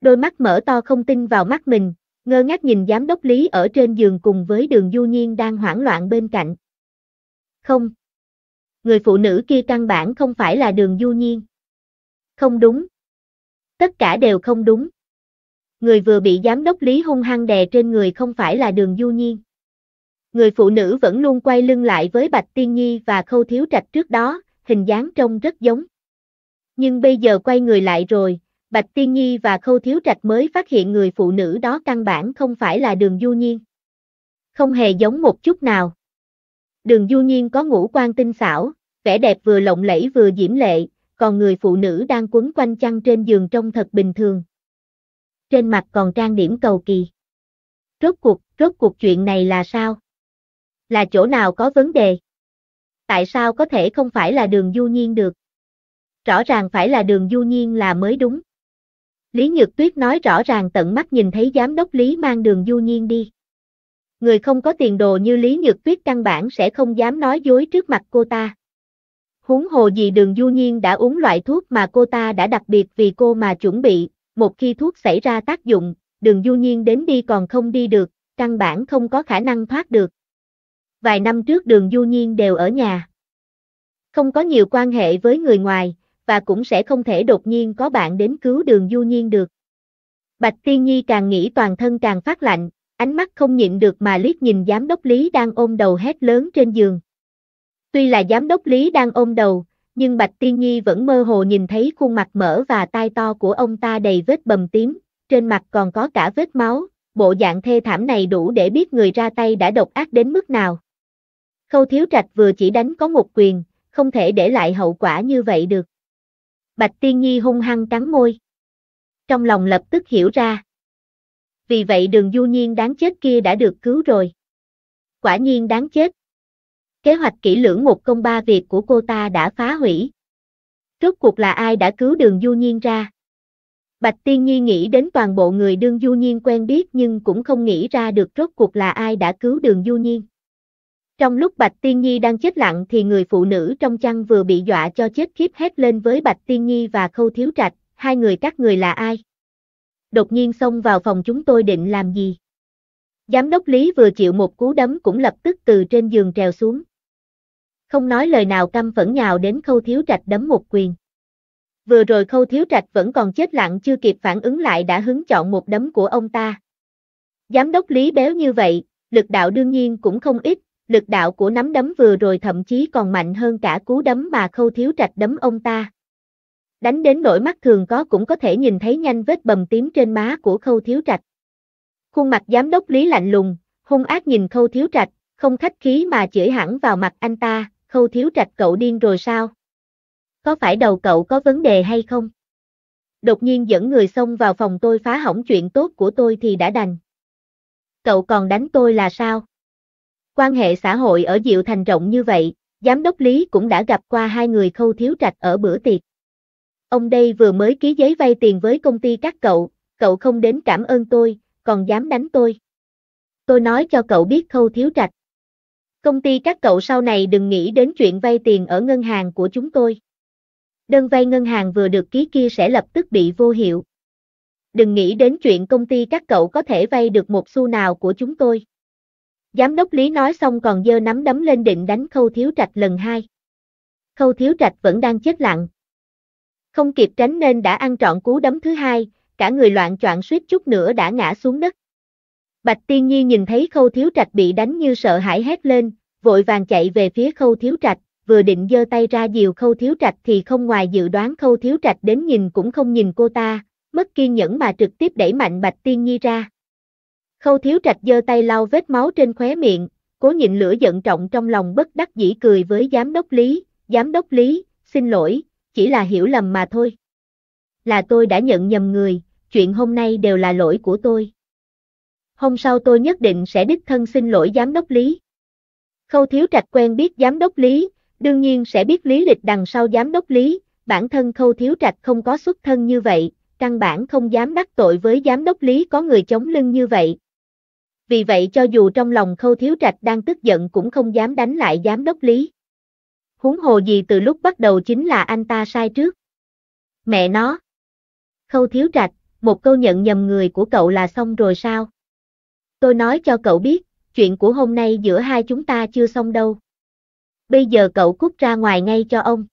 Đôi mắt mở to không tin vào mắt mình, ngơ ngác nhìn giám đốc lý ở trên giường cùng với đường du nhiên đang hoảng loạn bên cạnh. Không. Người phụ nữ kia căn bản không phải là đường du nhiên. Không đúng. Tất cả đều không đúng. Người vừa bị giám đốc lý hung hăng đè trên người không phải là đường du nhiên người phụ nữ vẫn luôn quay lưng lại với Bạch Tiên Nhi và Khâu Thiếu Trạch trước đó, hình dáng trông rất giống. Nhưng bây giờ quay người lại rồi, Bạch Tiên Nhi và Khâu Thiếu Trạch mới phát hiện người phụ nữ đó căn bản không phải là đường du nhiên. Không hề giống một chút nào. Đường du nhiên có ngũ quan tinh xảo, vẻ đẹp vừa lộng lẫy vừa diễm lệ, còn người phụ nữ đang quấn quanh chăn trên giường trông thật bình thường. Trên mặt còn trang điểm cầu kỳ. Rốt cuộc, rốt cuộc chuyện này là sao? là chỗ nào có vấn đề? Tại sao có thể không phải là đường du nhiên được? Rõ ràng phải là đường du nhiên là mới đúng. Lý Nhược Tuyết nói rõ ràng tận mắt nhìn thấy giám đốc Lý mang đường du nhiên đi. Người không có tiền đồ như Lý Nhược Tuyết căn bản sẽ không dám nói dối trước mặt cô ta. Huống hồ gì đường du nhiên đã uống loại thuốc mà cô ta đã đặc biệt vì cô mà chuẩn bị, một khi thuốc xảy ra tác dụng, đường du nhiên đến đi còn không đi được, căn bản không có khả năng thoát được vài năm trước đường du nhiên đều ở nhà. Không có nhiều quan hệ với người ngoài, và cũng sẽ không thể đột nhiên có bạn đến cứu đường du nhiên được. Bạch Tiên Nhi càng nghĩ toàn thân càng phát lạnh, ánh mắt không nhịn được mà liếc nhìn giám đốc Lý đang ôm đầu hét lớn trên giường. Tuy là giám đốc Lý đang ôm đầu, nhưng Bạch Tiên Nhi vẫn mơ hồ nhìn thấy khuôn mặt mở và tai to của ông ta đầy vết bầm tím, trên mặt còn có cả vết máu, bộ dạng thê thảm này đủ để biết người ra tay đã độc ác đến mức nào. Khâu Thiếu Trạch vừa chỉ đánh có một quyền, không thể để lại hậu quả như vậy được. Bạch Tiên Nhi hung hăng cắn môi. Trong lòng lập tức hiểu ra. Vì vậy đường du nhiên đáng chết kia đã được cứu rồi. Quả nhiên đáng chết. Kế hoạch kỹ lưỡng một công ba việc của cô ta đã phá hủy. Rốt cuộc là ai đã cứu đường du nhiên ra? Bạch Tiên Nhi nghĩ đến toàn bộ người đương du nhiên quen biết nhưng cũng không nghĩ ra được rốt cuộc là ai đã cứu đường du nhiên. Trong lúc Bạch Tiên Nhi đang chết lặng thì người phụ nữ trong chăn vừa bị dọa cho chết khiếp hét lên với Bạch Tiên Nhi và Khâu Thiếu Trạch, hai người các người là ai? Đột nhiên xông vào phòng chúng tôi định làm gì? Giám đốc Lý vừa chịu một cú đấm cũng lập tức từ trên giường trèo xuống. Không nói lời nào căm phẫn nhào đến Khâu Thiếu Trạch đấm một quyền. Vừa rồi Khâu Thiếu Trạch vẫn còn chết lặng chưa kịp phản ứng lại đã hứng chọn một đấm của ông ta. Giám đốc Lý béo như vậy, lực đạo đương nhiên cũng không ít, lực đạo của nắm đấm vừa rồi thậm chí còn mạnh hơn cả cú đấm mà khâu thiếu trạch đấm ông ta. Đánh đến nỗi mắt thường có cũng có thể nhìn thấy nhanh vết bầm tím trên má của khâu thiếu trạch. Khuôn mặt giám đốc Lý lạnh lùng, hung ác nhìn khâu thiếu trạch, không khách khí mà chửi hẳn vào mặt anh ta, khâu thiếu trạch cậu điên rồi sao? Có phải đầu cậu có vấn đề hay không? Đột nhiên dẫn người xông vào phòng tôi phá hỏng chuyện tốt của tôi thì đã đành. Cậu còn đánh tôi là sao? Quan hệ xã hội ở Diệu Thành rộng như vậy, giám đốc Lý cũng đã gặp qua hai người khâu thiếu trạch ở bữa tiệc. Ông đây vừa mới ký giấy vay tiền với công ty các cậu, cậu không đến cảm ơn tôi, còn dám đánh tôi. Tôi nói cho cậu biết khâu thiếu trạch. Công ty các cậu sau này đừng nghĩ đến chuyện vay tiền ở ngân hàng của chúng tôi. Đơn vay ngân hàng vừa được ký kia sẽ lập tức bị vô hiệu. Đừng nghĩ đến chuyện công ty các cậu có thể vay được một xu nào của chúng tôi. Giám đốc Lý nói xong còn dơ nắm đấm lên định đánh Khâu Thiếu Trạch lần hai. Khâu Thiếu Trạch vẫn đang chết lặng. Không kịp tránh nên đã ăn trọn cú đấm thứ hai, cả người loạn choạng suýt chút nữa đã ngã xuống đất. Bạch Tiên Nhi nhìn thấy Khâu Thiếu Trạch bị đánh như sợ hãi hét lên, vội vàng chạy về phía Khâu Thiếu Trạch, vừa định giơ tay ra dìu Khâu Thiếu Trạch thì không ngoài dự đoán Khâu Thiếu Trạch đến nhìn cũng không nhìn cô ta, mất kiên nhẫn mà trực tiếp đẩy mạnh Bạch Tiên Nhi ra. Khâu thiếu trạch giơ tay lau vết máu trên khóe miệng, cố nhịn lửa giận trọng trong lòng bất đắc dĩ cười với giám đốc Lý, giám đốc Lý, xin lỗi, chỉ là hiểu lầm mà thôi. Là tôi đã nhận nhầm người, chuyện hôm nay đều là lỗi của tôi. Hôm sau tôi nhất định sẽ đích thân xin lỗi giám đốc Lý. Khâu thiếu trạch quen biết giám đốc Lý, đương nhiên sẽ biết lý lịch đằng sau giám đốc Lý, bản thân khâu thiếu trạch không có xuất thân như vậy, căn bản không dám đắc tội với giám đốc Lý có người chống lưng như vậy, vì vậy cho dù trong lòng khâu thiếu trạch đang tức giận cũng không dám đánh lại giám đốc lý. Huống hồ gì từ lúc bắt đầu chính là anh ta sai trước. Mẹ nó. Khâu thiếu trạch, một câu nhận nhầm người của cậu là xong rồi sao? Tôi nói cho cậu biết, chuyện của hôm nay giữa hai chúng ta chưa xong đâu. Bây giờ cậu cút ra ngoài ngay cho ông.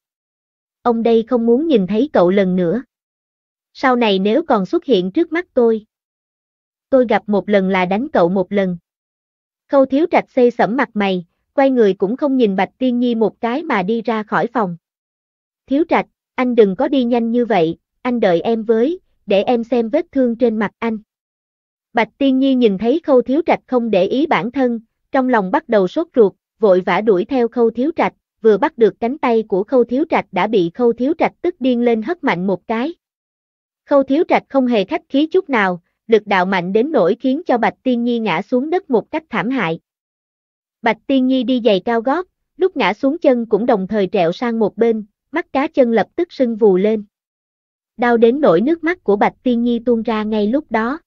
Ông đây không muốn nhìn thấy cậu lần nữa. Sau này nếu còn xuất hiện trước mắt tôi, tôi gặp một lần là đánh cậu một lần. Khâu thiếu trạch xây sẫm mặt mày, quay người cũng không nhìn Bạch Tiên Nhi một cái mà đi ra khỏi phòng. Thiếu trạch, anh đừng có đi nhanh như vậy, anh đợi em với, để em xem vết thương trên mặt anh. Bạch Tiên Nhi nhìn thấy khâu thiếu trạch không để ý bản thân, trong lòng bắt đầu sốt ruột, vội vã đuổi theo khâu thiếu trạch, vừa bắt được cánh tay của khâu thiếu trạch đã bị khâu thiếu trạch tức điên lên hất mạnh một cái. Khâu thiếu trạch không hề khách khí chút nào, lực đạo mạnh đến nỗi khiến cho Bạch Tiên Nhi ngã xuống đất một cách thảm hại. Bạch Tiên Nhi đi giày cao gót, lúc ngã xuống chân cũng đồng thời trẹo sang một bên, mắt cá chân lập tức sưng vù lên. Đau đến nỗi nước mắt của Bạch Tiên Nhi tuôn ra ngay lúc đó.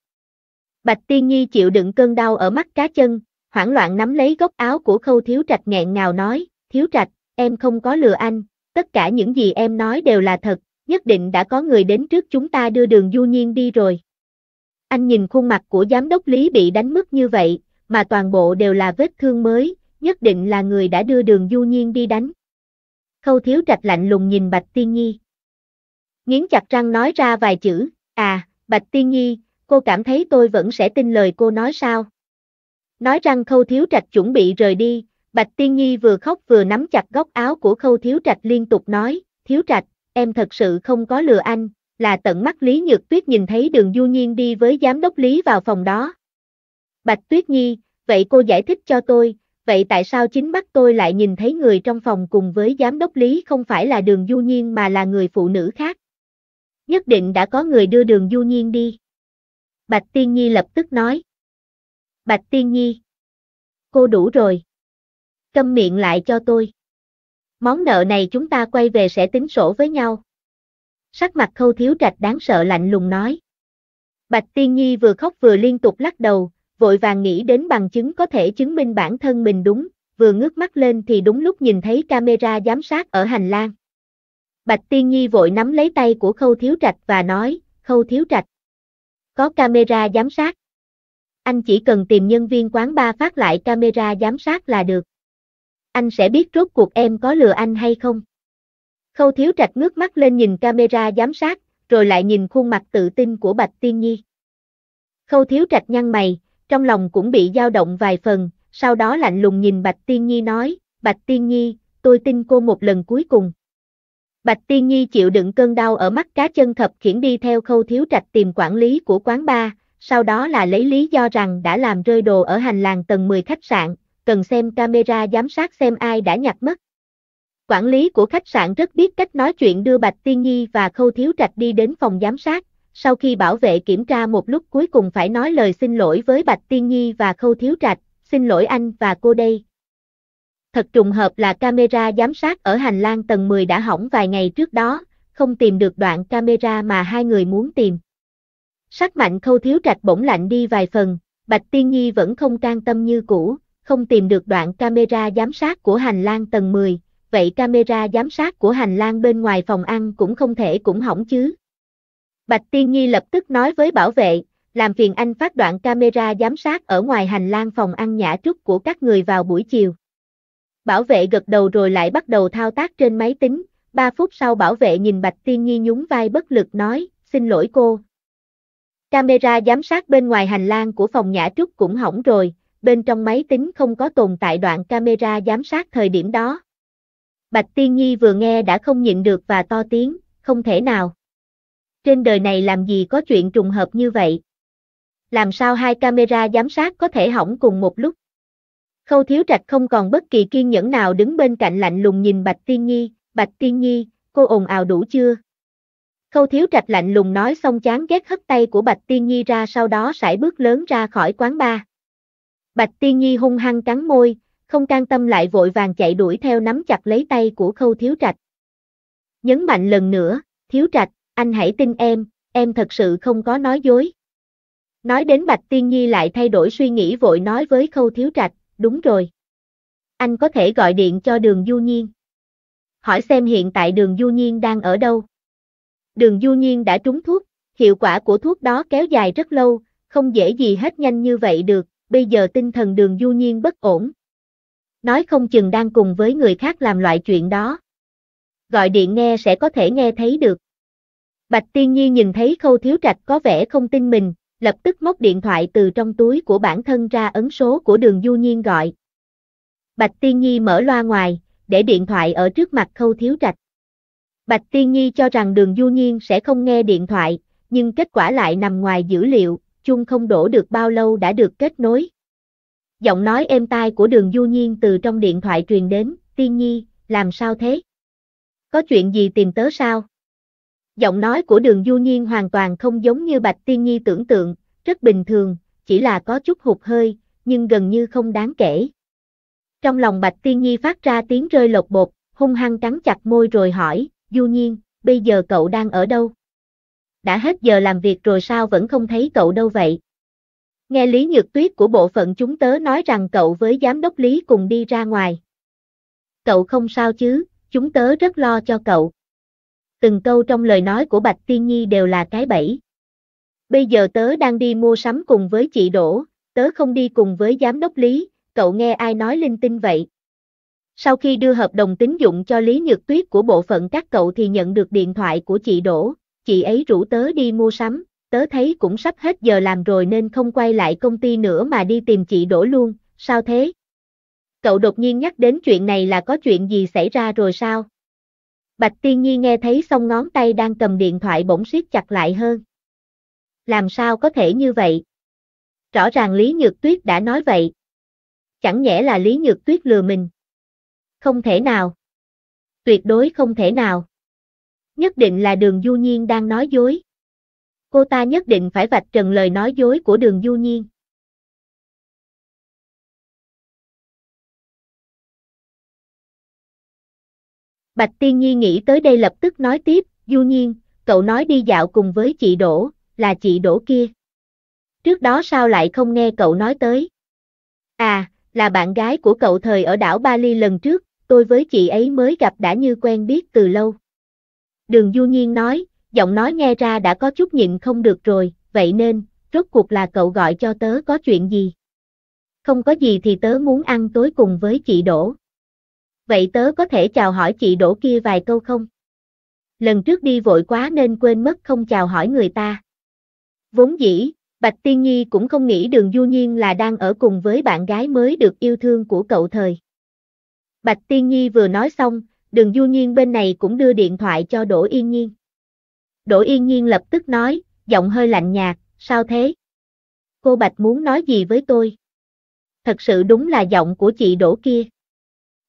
Bạch Tiên Nhi chịu đựng cơn đau ở mắt cá chân, hoảng loạn nắm lấy góc áo của Khâu Thiếu Trạch nghẹn ngào nói, Thiếu Trạch, em không có lừa anh, tất cả những gì em nói đều là thật, nhất định đã có người đến trước chúng ta đưa đường du nhiên đi rồi. Anh nhìn khuôn mặt của giám đốc Lý bị đánh mất như vậy, mà toàn bộ đều là vết thương mới, nhất định là người đã đưa đường du nhiên đi đánh. Khâu thiếu trạch lạnh lùng nhìn Bạch Tiên Nhi. Nghiến chặt răng nói ra vài chữ, à, Bạch Tiên Nhi, cô cảm thấy tôi vẫn sẽ tin lời cô nói sao? Nói rằng khâu thiếu trạch chuẩn bị rời đi, Bạch Tiên Nhi vừa khóc vừa nắm chặt góc áo của khâu thiếu trạch liên tục nói, thiếu trạch, em thật sự không có lừa anh, là tận mắt Lý Nhược Tuyết nhìn thấy đường Du Nhiên đi với giám đốc Lý vào phòng đó. Bạch Tuyết Nhi, vậy cô giải thích cho tôi, vậy tại sao chính mắt tôi lại nhìn thấy người trong phòng cùng với giám đốc Lý không phải là đường Du Nhiên mà là người phụ nữ khác? Nhất định đã có người đưa đường Du Nhiên đi. Bạch Tiên Nhi lập tức nói. Bạch Tiên Nhi. Cô đủ rồi. Câm miệng lại cho tôi. Món nợ này chúng ta quay về sẽ tính sổ với nhau sắc mặt khâu thiếu trạch đáng sợ lạnh lùng nói. Bạch Tiên Nhi vừa khóc vừa liên tục lắc đầu, vội vàng nghĩ đến bằng chứng có thể chứng minh bản thân mình đúng, vừa ngước mắt lên thì đúng lúc nhìn thấy camera giám sát ở hành lang. Bạch Tiên Nhi vội nắm lấy tay của Khâu Thiếu Trạch và nói, Khâu Thiếu Trạch, có camera giám sát. Anh chỉ cần tìm nhân viên quán ba phát lại camera giám sát là được. Anh sẽ biết rốt cuộc em có lừa anh hay không. Khâu Thiếu Trạch ngước mắt lên nhìn camera giám sát, rồi lại nhìn khuôn mặt tự tin của Bạch Tiên Nhi. Khâu Thiếu Trạch nhăn mày, trong lòng cũng bị dao động vài phần, sau đó lạnh lùng nhìn Bạch Tiên Nhi nói, Bạch Tiên Nhi, tôi tin cô một lần cuối cùng. Bạch Tiên Nhi chịu đựng cơn đau ở mắt cá chân thập khiển đi theo khâu thiếu trạch tìm quản lý của quán bar, sau đó là lấy lý do rằng đã làm rơi đồ ở hành lang tầng 10 khách sạn, cần xem camera giám sát xem ai đã nhặt mất. Quản lý của khách sạn rất biết cách nói chuyện đưa Bạch Tiên Nhi và Khâu Thiếu Trạch đi đến phòng giám sát, sau khi bảo vệ kiểm tra một lúc cuối cùng phải nói lời xin lỗi với Bạch Tiên Nhi và Khâu Thiếu Trạch, xin lỗi anh và cô đây. Thật trùng hợp là camera giám sát ở hành lang tầng 10 đã hỏng vài ngày trước đó, không tìm được đoạn camera mà hai người muốn tìm. Sắc mạnh Khâu Thiếu Trạch bỗng lạnh đi vài phần, Bạch Tiên Nhi vẫn không can tâm như cũ, không tìm được đoạn camera giám sát của hành lang tầng 10 vậy camera giám sát của hành lang bên ngoài phòng ăn cũng không thể cũng hỏng chứ. Bạch Tiên Nhi lập tức nói với bảo vệ, làm phiền anh phát đoạn camera giám sát ở ngoài hành lang phòng ăn nhã trúc của các người vào buổi chiều. Bảo vệ gật đầu rồi lại bắt đầu thao tác trên máy tính, 3 phút sau bảo vệ nhìn Bạch Tiên Nhi nhún vai bất lực nói, xin lỗi cô. Camera giám sát bên ngoài hành lang của phòng nhã trúc cũng hỏng rồi, bên trong máy tính không có tồn tại đoạn camera giám sát thời điểm đó. Bạch Tiên Nhi vừa nghe đã không nhịn được và to tiếng, không thể nào. Trên đời này làm gì có chuyện trùng hợp như vậy? Làm sao hai camera giám sát có thể hỏng cùng một lúc? Khâu Thiếu Trạch không còn bất kỳ kiên nhẫn nào đứng bên cạnh lạnh lùng nhìn Bạch Tiên Nhi, Bạch Tiên Nhi, cô ồn ào đủ chưa? Khâu Thiếu Trạch lạnh lùng nói xong chán ghét hất tay của Bạch Tiên Nhi ra sau đó sải bước lớn ra khỏi quán bar. Bạch Tiên Nhi hung hăng cắn môi, không can tâm lại vội vàng chạy đuổi theo nắm chặt lấy tay của khâu thiếu trạch. Nhấn mạnh lần nữa, thiếu trạch, anh hãy tin em, em thật sự không có nói dối. Nói đến Bạch Tiên Nhi lại thay đổi suy nghĩ vội nói với khâu thiếu trạch, đúng rồi. Anh có thể gọi điện cho đường Du Nhiên. Hỏi xem hiện tại đường Du Nhiên đang ở đâu. Đường Du Nhiên đã trúng thuốc, hiệu quả của thuốc đó kéo dài rất lâu, không dễ gì hết nhanh như vậy được, bây giờ tinh thần đường Du Nhiên bất ổn, nói không chừng đang cùng với người khác làm loại chuyện đó. Gọi điện nghe sẽ có thể nghe thấy được. Bạch Tiên Nhi nhìn thấy khâu thiếu trạch có vẻ không tin mình, lập tức móc điện thoại từ trong túi của bản thân ra ấn số của đường du nhiên gọi. Bạch Tiên Nhi mở loa ngoài, để điện thoại ở trước mặt khâu thiếu trạch. Bạch Tiên Nhi cho rằng đường du nhiên sẽ không nghe điện thoại, nhưng kết quả lại nằm ngoài dữ liệu, chung không đổ được bao lâu đã được kết nối giọng nói êm tai của đường du nhiên từ trong điện thoại truyền đến, tiên nhi, làm sao thế? Có chuyện gì tìm tớ sao? Giọng nói của đường du nhiên hoàn toàn không giống như bạch tiên nhi tưởng tượng, rất bình thường, chỉ là có chút hụt hơi, nhưng gần như không đáng kể. Trong lòng bạch tiên nhi phát ra tiếng rơi lột bột, hung hăng cắn chặt môi rồi hỏi, du nhiên, bây giờ cậu đang ở đâu? Đã hết giờ làm việc rồi sao vẫn không thấy cậu đâu vậy? Nghe Lý Nhược Tuyết của bộ phận chúng tớ nói rằng cậu với giám đốc Lý cùng đi ra ngoài. Cậu không sao chứ, chúng tớ rất lo cho cậu. Từng câu trong lời nói của Bạch Tiên Nhi đều là cái bẫy. Bây giờ tớ đang đi mua sắm cùng với chị Đỗ, tớ không đi cùng với giám đốc Lý, cậu nghe ai nói linh tinh vậy? Sau khi đưa hợp đồng tín dụng cho Lý Nhược Tuyết của bộ phận các cậu thì nhận được điện thoại của chị Đỗ, chị ấy rủ tớ đi mua sắm, tớ thấy cũng sắp hết giờ làm rồi nên không quay lại công ty nữa mà đi tìm chị Đỗ luôn, sao thế? Cậu đột nhiên nhắc đến chuyện này là có chuyện gì xảy ra rồi sao? Bạch Tiên Nhi nghe thấy xong ngón tay đang cầm điện thoại bỗng siết chặt lại hơn. Làm sao có thể như vậy? Rõ ràng Lý Nhược Tuyết đã nói vậy. Chẳng nhẽ là Lý Nhược Tuyết lừa mình. Không thể nào. Tuyệt đối không thể nào. Nhất định là đường Du Nhiên đang nói dối cô ta nhất định phải vạch trần lời nói dối của đường du nhiên. Bạch Tiên Nhi nghĩ tới đây lập tức nói tiếp, du nhiên, cậu nói đi dạo cùng với chị Đỗ, là chị Đỗ kia. Trước đó sao lại không nghe cậu nói tới? À, là bạn gái của cậu thời ở đảo Bali lần trước, tôi với chị ấy mới gặp đã như quen biết từ lâu. Đường Du Nhiên nói, giọng nói nghe ra đã có chút nhịn không được rồi, vậy nên, rốt cuộc là cậu gọi cho tớ có chuyện gì? Không có gì thì tớ muốn ăn tối cùng với chị Đỗ. Vậy tớ có thể chào hỏi chị Đỗ kia vài câu không? Lần trước đi vội quá nên quên mất không chào hỏi người ta. Vốn dĩ, Bạch Tiên Nhi cũng không nghĩ đường du nhiên là đang ở cùng với bạn gái mới được yêu thương của cậu thời. Bạch Tiên Nhi vừa nói xong, đường du nhiên bên này cũng đưa điện thoại cho Đỗ Yên Nhiên. Đỗ Yên Nhiên lập tức nói, giọng hơi lạnh nhạt, sao thế? Cô Bạch muốn nói gì với tôi? Thật sự đúng là giọng của chị Đỗ kia.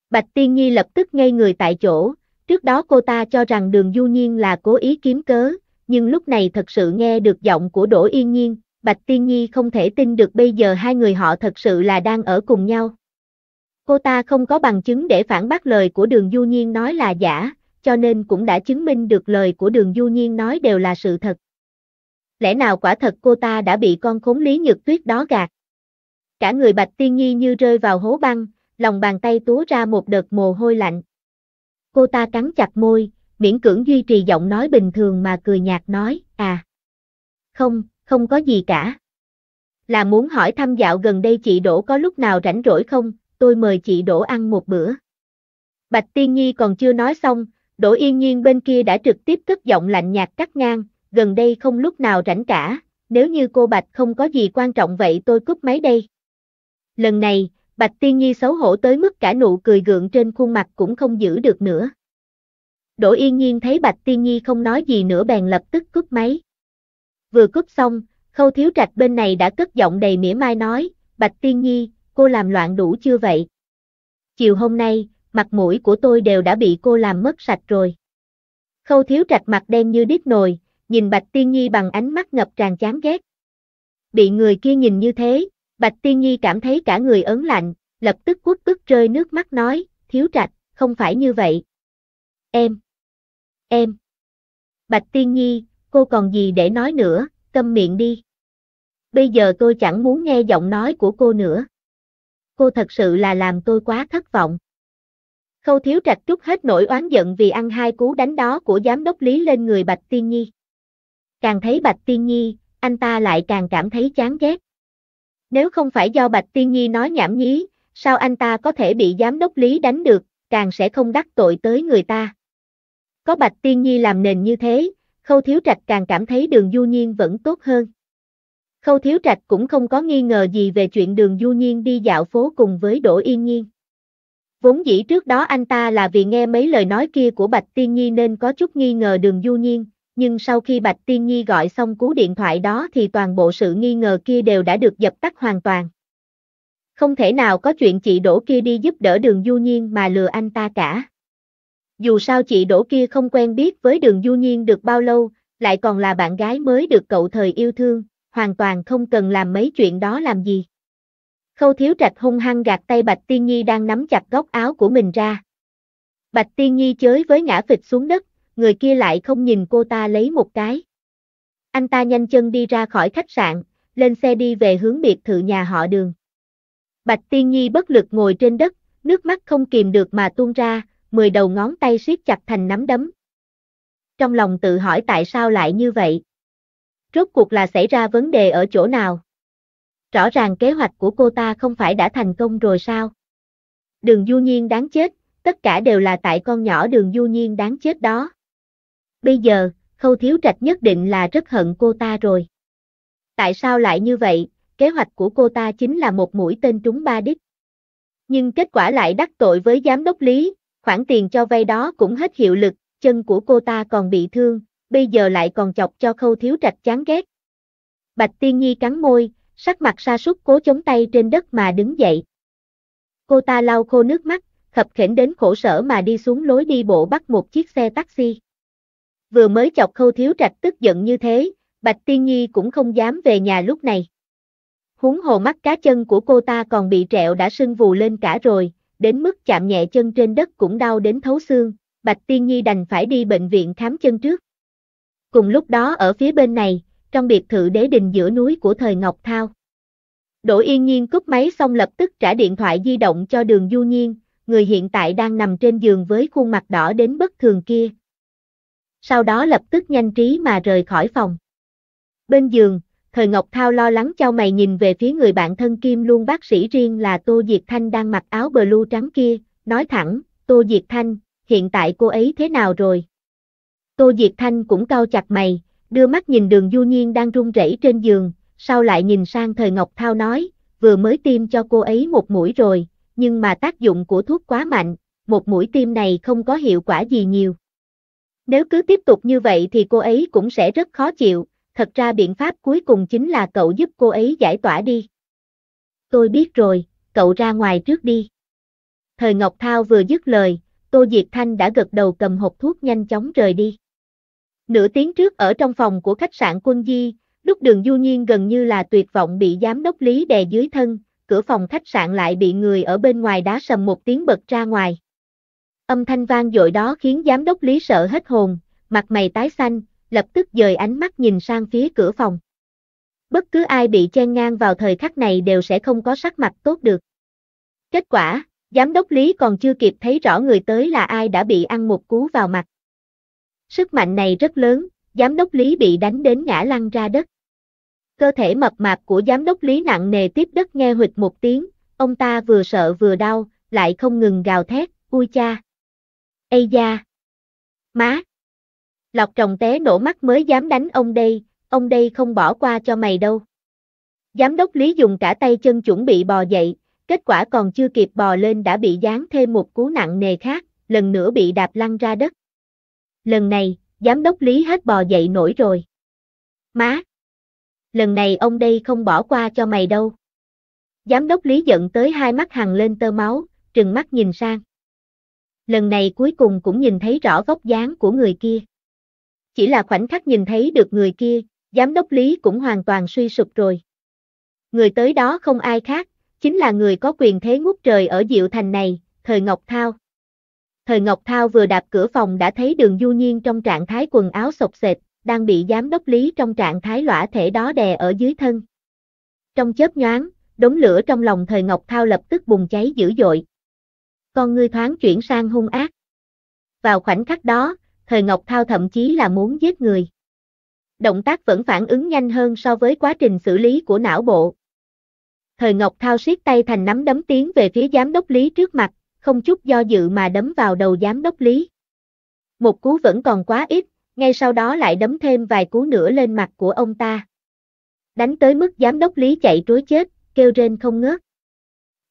Bạch Tiên Nhi lập tức ngây người tại chỗ, trước đó cô ta cho rằng đường du nhiên là cố ý kiếm cớ, nhưng lúc này thật sự nghe được giọng của Đỗ Yên Nhiên, Bạch Tiên Nhi không thể tin được bây giờ hai người họ thật sự là đang ở cùng nhau. Cô ta không có bằng chứng để phản bác lời của đường du nhiên nói là giả, cho nên cũng đã chứng minh được lời của đường du nhiên nói đều là sự thật. Lẽ nào quả thật cô ta đã bị con khốn lý nhược tuyết đó gạt? Cả người bạch tiên nhi như rơi vào hố băng, lòng bàn tay túa ra một đợt mồ hôi lạnh. Cô ta cắn chặt môi, miễn cưỡng duy trì giọng nói bình thường mà cười nhạt nói, à. Không, không có gì cả. Là muốn hỏi thăm dạo gần đây chị Đỗ có lúc nào rảnh rỗi không, tôi mời chị Đỗ ăn một bữa. Bạch Tiên Nhi còn chưa nói xong, Đỗ Yên Nhiên bên kia đã trực tiếp cất giọng lạnh nhạt cắt ngang, gần đây không lúc nào rảnh cả, nếu như cô Bạch không có gì quan trọng vậy tôi cúp máy đây. Lần này, Bạch Tiên Nhi xấu hổ tới mức cả nụ cười gượng trên khuôn mặt cũng không giữ được nữa. Đỗ Yên Nhiên thấy Bạch Tiên Nhi không nói gì nữa bèn lập tức cúp máy. Vừa cúp xong, Khâu Thiếu Trạch bên này đã cất giọng đầy mỉa mai nói, Bạch Tiên Nhi, cô làm loạn đủ chưa vậy? Chiều hôm nay, mặt mũi của tôi đều đã bị cô làm mất sạch rồi. Khâu thiếu trạch mặt đen như đít nồi, nhìn Bạch Tiên Nhi bằng ánh mắt ngập tràn chán ghét. Bị người kia nhìn như thế, Bạch Tiên Nhi cảm thấy cả người ớn lạnh, lập tức quất tức rơi nước mắt nói, thiếu trạch, không phải như vậy. Em, em, Bạch Tiên Nhi, cô còn gì để nói nữa, câm miệng đi. Bây giờ tôi chẳng muốn nghe giọng nói của cô nữa. Cô thật sự là làm tôi quá thất vọng. Khâu Thiếu Trạch trút hết nỗi oán giận vì ăn hai cú đánh đó của giám đốc Lý lên người Bạch Tiên Nhi. Càng thấy Bạch Tiên Nhi, anh ta lại càng cảm thấy chán ghét. Nếu không phải do Bạch Tiên Nhi nói nhảm nhí, sao anh ta có thể bị giám đốc Lý đánh được, càng sẽ không đắc tội tới người ta. Có Bạch Tiên Nhi làm nền như thế, Khâu Thiếu Trạch càng cảm thấy đường du nhiên vẫn tốt hơn. Khâu Thiếu Trạch cũng không có nghi ngờ gì về chuyện đường du nhiên đi dạo phố cùng với Đỗ Yên Nhiên. Vốn dĩ trước đó anh ta là vì nghe mấy lời nói kia của Bạch Tiên Nhi nên có chút nghi ngờ đường du nhiên, nhưng sau khi Bạch Tiên Nhi gọi xong cú điện thoại đó thì toàn bộ sự nghi ngờ kia đều đã được dập tắt hoàn toàn. Không thể nào có chuyện chị Đỗ kia đi giúp đỡ đường du nhiên mà lừa anh ta cả. Dù sao chị Đỗ kia không quen biết với đường du nhiên được bao lâu, lại còn là bạn gái mới được cậu thời yêu thương, hoàn toàn không cần làm mấy chuyện đó làm gì. Khâu thiếu trạch hung hăng gạt tay Bạch Tiên Nhi đang nắm chặt góc áo của mình ra. Bạch Tiên Nhi chới với ngã phịch xuống đất, người kia lại không nhìn cô ta lấy một cái. Anh ta nhanh chân đi ra khỏi khách sạn, lên xe đi về hướng biệt thự nhà họ đường. Bạch Tiên Nhi bất lực ngồi trên đất, nước mắt không kìm được mà tuôn ra, mười đầu ngón tay siết chặt thành nắm đấm. Trong lòng tự hỏi tại sao lại như vậy? Rốt cuộc là xảy ra vấn đề ở chỗ nào? Rõ ràng kế hoạch của cô ta không phải đã thành công rồi sao? Đường du nhiên đáng chết, tất cả đều là tại con nhỏ đường du nhiên đáng chết đó. Bây giờ, khâu thiếu trạch nhất định là rất hận cô ta rồi. Tại sao lại như vậy, kế hoạch của cô ta chính là một mũi tên trúng ba đích. Nhưng kết quả lại đắc tội với giám đốc lý, khoản tiền cho vay đó cũng hết hiệu lực, chân của cô ta còn bị thương, bây giờ lại còn chọc cho khâu thiếu trạch chán ghét. Bạch Tiên Nhi cắn môi, sắc mặt sa sút cố chống tay trên đất mà đứng dậy. Cô ta lau khô nước mắt, khập khểnh đến khổ sở mà đi xuống lối đi bộ bắt một chiếc xe taxi. Vừa mới chọc khâu thiếu trạch tức giận như thế, Bạch Tiên Nhi cũng không dám về nhà lúc này. húng hồ mắt cá chân của cô ta còn bị trẹo đã sưng vù lên cả rồi, đến mức chạm nhẹ chân trên đất cũng đau đến thấu xương, Bạch Tiên Nhi đành phải đi bệnh viện khám chân trước. Cùng lúc đó ở phía bên này, trong biệt thự đế đình giữa núi của thời Ngọc Thao. Đỗ Yên Nhiên cúp máy xong lập tức trả điện thoại di động cho đường Du Nhiên, người hiện tại đang nằm trên giường với khuôn mặt đỏ đến bất thường kia. Sau đó lập tức nhanh trí mà rời khỏi phòng. Bên giường, thời Ngọc Thao lo lắng cho mày nhìn về phía người bạn thân kim luôn bác sĩ riêng là Tô Diệt Thanh đang mặc áo blue trắng kia, nói thẳng, Tô Diệt Thanh, hiện tại cô ấy thế nào rồi? Tô Diệt Thanh cũng cau chặt mày, đưa mắt nhìn đường du nhiên đang run rẩy trên giường, sau lại nhìn sang thời Ngọc Thao nói, vừa mới tiêm cho cô ấy một mũi rồi, nhưng mà tác dụng của thuốc quá mạnh, một mũi tiêm này không có hiệu quả gì nhiều. Nếu cứ tiếp tục như vậy thì cô ấy cũng sẽ rất khó chịu, thật ra biện pháp cuối cùng chính là cậu giúp cô ấy giải tỏa đi. Tôi biết rồi, cậu ra ngoài trước đi. Thời Ngọc Thao vừa dứt lời, Tô Diệt Thanh đã gật đầu cầm hộp thuốc nhanh chóng rời đi. Nửa tiếng trước ở trong phòng của khách sạn quân di, lúc đường du nhiên gần như là tuyệt vọng bị giám đốc lý đè dưới thân, cửa phòng khách sạn lại bị người ở bên ngoài đá sầm một tiếng bật ra ngoài. Âm thanh vang dội đó khiến giám đốc lý sợ hết hồn, mặt mày tái xanh, lập tức dời ánh mắt nhìn sang phía cửa phòng. Bất cứ ai bị chen ngang vào thời khắc này đều sẽ không có sắc mặt tốt được. Kết quả, giám đốc Lý còn chưa kịp thấy rõ người tới là ai đã bị ăn một cú vào mặt. Sức mạnh này rất lớn, giám đốc Lý bị đánh đến ngã lăn ra đất. Cơ thể mập mạp của giám đốc Lý nặng nề tiếp đất nghe huỵch một tiếng, ông ta vừa sợ vừa đau, lại không ngừng gào thét, ui cha. Ây da. Má. Lọc trồng té nổ mắt mới dám đánh ông đây, ông đây không bỏ qua cho mày đâu. Giám đốc Lý dùng cả tay chân chuẩn bị bò dậy, kết quả còn chưa kịp bò lên đã bị giáng thêm một cú nặng nề khác, lần nữa bị đạp lăn ra đất. Lần này, giám đốc Lý hết bò dậy nổi rồi. Má! Lần này ông đây không bỏ qua cho mày đâu. Giám đốc Lý giận tới hai mắt hằng lên tơ máu, trừng mắt nhìn sang. Lần này cuối cùng cũng nhìn thấy rõ vóc dáng của người kia. Chỉ là khoảnh khắc nhìn thấy được người kia, giám đốc Lý cũng hoàn toàn suy sụp rồi. Người tới đó không ai khác, chính là người có quyền thế ngút trời ở Diệu Thành này, thời Ngọc Thao. Thời Ngọc Thao vừa đạp cửa phòng đã thấy đường du nhiên trong trạng thái quần áo sộc sệt, đang bị giám đốc lý trong trạng thái lõa thể đó đè ở dưới thân. Trong chớp nhoáng, đống lửa trong lòng thời Ngọc Thao lập tức bùng cháy dữ dội. Con ngươi thoáng chuyển sang hung ác. Vào khoảnh khắc đó, thời Ngọc Thao thậm chí là muốn giết người. Động tác vẫn phản ứng nhanh hơn so với quá trình xử lý của não bộ. Thời Ngọc Thao siết tay thành nắm đấm tiến về phía giám đốc lý trước mặt, không chút do dự mà đấm vào đầu giám đốc Lý. Một cú vẫn còn quá ít, ngay sau đó lại đấm thêm vài cú nữa lên mặt của ông ta. Đánh tới mức giám đốc Lý chạy trối chết, kêu rên không ngớt.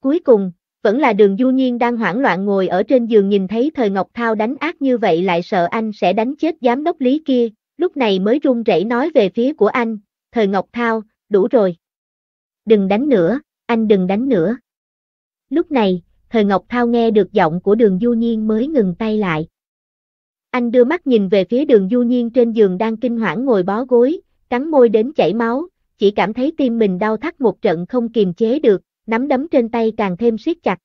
Cuối cùng, vẫn là đường du nhiên đang hoảng loạn ngồi ở trên giường nhìn thấy thời Ngọc Thao đánh ác như vậy lại sợ anh sẽ đánh chết giám đốc Lý kia, lúc này mới run rẩy nói về phía của anh, thời Ngọc Thao, đủ rồi. Đừng đánh nữa, anh đừng đánh nữa. Lúc này, thời Ngọc Thao nghe được giọng của đường du nhiên mới ngừng tay lại. Anh đưa mắt nhìn về phía đường du nhiên trên giường đang kinh hoảng ngồi bó gối, cắn môi đến chảy máu, chỉ cảm thấy tim mình đau thắt một trận không kiềm chế được, nắm đấm trên tay càng thêm siết chặt.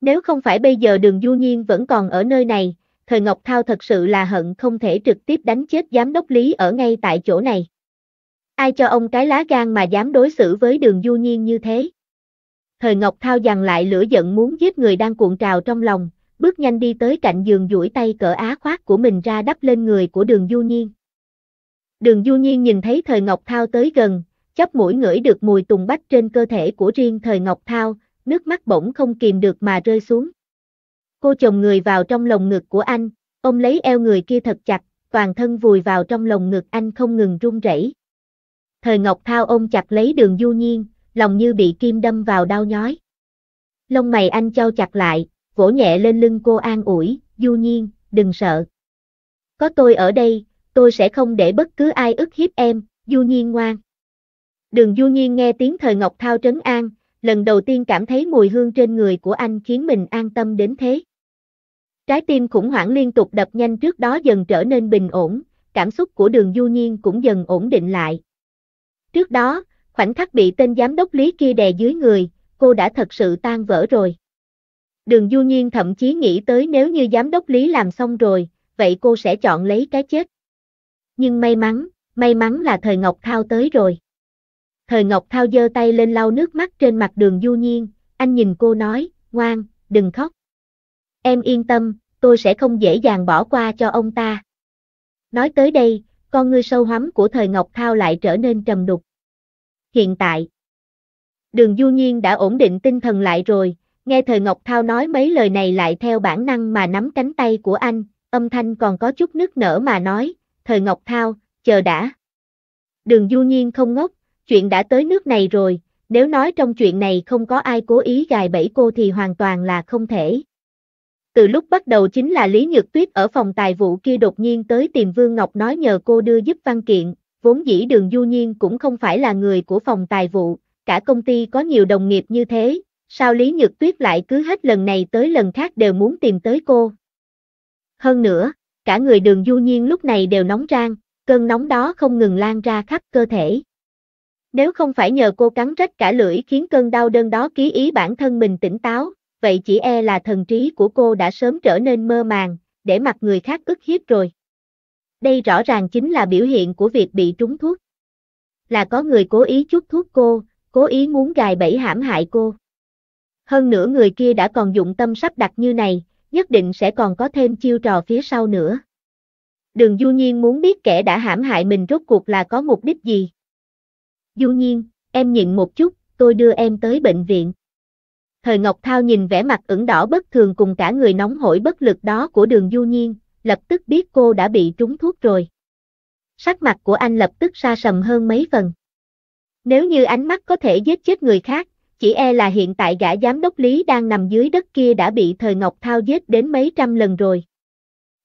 Nếu không phải bây giờ đường du nhiên vẫn còn ở nơi này, thời Ngọc Thao thật sự là hận không thể trực tiếp đánh chết giám đốc Lý ở ngay tại chỗ này. Ai cho ông cái lá gan mà dám đối xử với đường du nhiên như thế? Thời Ngọc Thao dằn lại lửa giận muốn giết người đang cuộn trào trong lòng, bước nhanh đi tới cạnh giường duỗi tay cỡ á khoác của mình ra đắp lên người của đường Du Nhiên. Đường Du Nhiên nhìn thấy Thời Ngọc Thao tới gần, chóp mũi ngửi được mùi tùng bách trên cơ thể của riêng Thời Ngọc Thao, nước mắt bỗng không kìm được mà rơi xuống. Cô chồng người vào trong lồng ngực của anh, ôm lấy eo người kia thật chặt, toàn thân vùi vào trong lồng ngực anh không ngừng run rẩy. Thời Ngọc Thao ôm chặt lấy đường Du Nhiên, lòng như bị kim đâm vào đau nhói. Lông mày anh trao chặt lại, vỗ nhẹ lên lưng cô an ủi, du nhiên, đừng sợ. Có tôi ở đây, tôi sẽ không để bất cứ ai ức hiếp em, du nhiên ngoan. Đường du nhiên nghe tiếng thời Ngọc Thao trấn an, lần đầu tiên cảm thấy mùi hương trên người của anh khiến mình an tâm đến thế. Trái tim khủng hoảng liên tục đập nhanh trước đó dần trở nên bình ổn, cảm xúc của đường du nhiên cũng dần ổn định lại. Trước đó, Khoảnh khắc bị tên giám đốc lý kia đè dưới người, cô đã thật sự tan vỡ rồi. Đường Du Nhiên thậm chí nghĩ tới nếu như giám đốc lý làm xong rồi, vậy cô sẽ chọn lấy cái chết. Nhưng may mắn, may mắn là thời Ngọc Thao tới rồi. Thời Ngọc Thao giơ tay lên lau nước mắt trên mặt đường Du Nhiên, anh nhìn cô nói, ngoan, đừng khóc. Em yên tâm, tôi sẽ không dễ dàng bỏ qua cho ông ta. Nói tới đây, con ngươi sâu hắm của thời Ngọc Thao lại trở nên trầm đục hiện tại. Đường Du Nhiên đã ổn định tinh thần lại rồi, nghe thời Ngọc Thao nói mấy lời này lại theo bản năng mà nắm cánh tay của anh, âm thanh còn có chút nức nở mà nói, thời Ngọc Thao, chờ đã. Đường Du Nhiên không ngốc, chuyện đã tới nước này rồi, nếu nói trong chuyện này không có ai cố ý gài bẫy cô thì hoàn toàn là không thể. Từ lúc bắt đầu chính là Lý Nhược Tuyết ở phòng tài vụ kia đột nhiên tới tìm Vương Ngọc nói nhờ cô đưa giúp văn kiện, vốn dĩ đường du nhiên cũng không phải là người của phòng tài vụ, cả công ty có nhiều đồng nghiệp như thế, sao Lý Nhược Tuyết lại cứ hết lần này tới lần khác đều muốn tìm tới cô. Hơn nữa, cả người đường du nhiên lúc này đều nóng rang, cơn nóng đó không ngừng lan ra khắp cơ thể. Nếu không phải nhờ cô cắn rách cả lưỡi khiến cơn đau đơn đó ký ý bản thân mình tỉnh táo, vậy chỉ e là thần trí của cô đã sớm trở nên mơ màng, để mặc người khác ức hiếp rồi. Đây rõ ràng chính là biểu hiện của việc bị trúng thuốc. Là có người cố ý chút thuốc cô, cố ý muốn gài bẫy hãm hại cô. Hơn nữa người kia đã còn dụng tâm sắp đặt như này, nhất định sẽ còn có thêm chiêu trò phía sau nữa. Đường Du Nhiên muốn biết kẻ đã hãm hại mình rốt cuộc là có mục đích gì. Du Nhiên, em nhịn một chút, tôi đưa em tới bệnh viện. Thời Ngọc Thao nhìn vẻ mặt ửng đỏ bất thường cùng cả người nóng hổi bất lực đó của đường Du Nhiên, lập tức biết cô đã bị trúng thuốc rồi. Sắc mặt của anh lập tức xa sầm hơn mấy phần. Nếu như ánh mắt có thể giết chết người khác, chỉ e là hiện tại gã giám đốc Lý đang nằm dưới đất kia đã bị Thời Ngọc Thao giết đến mấy trăm lần rồi.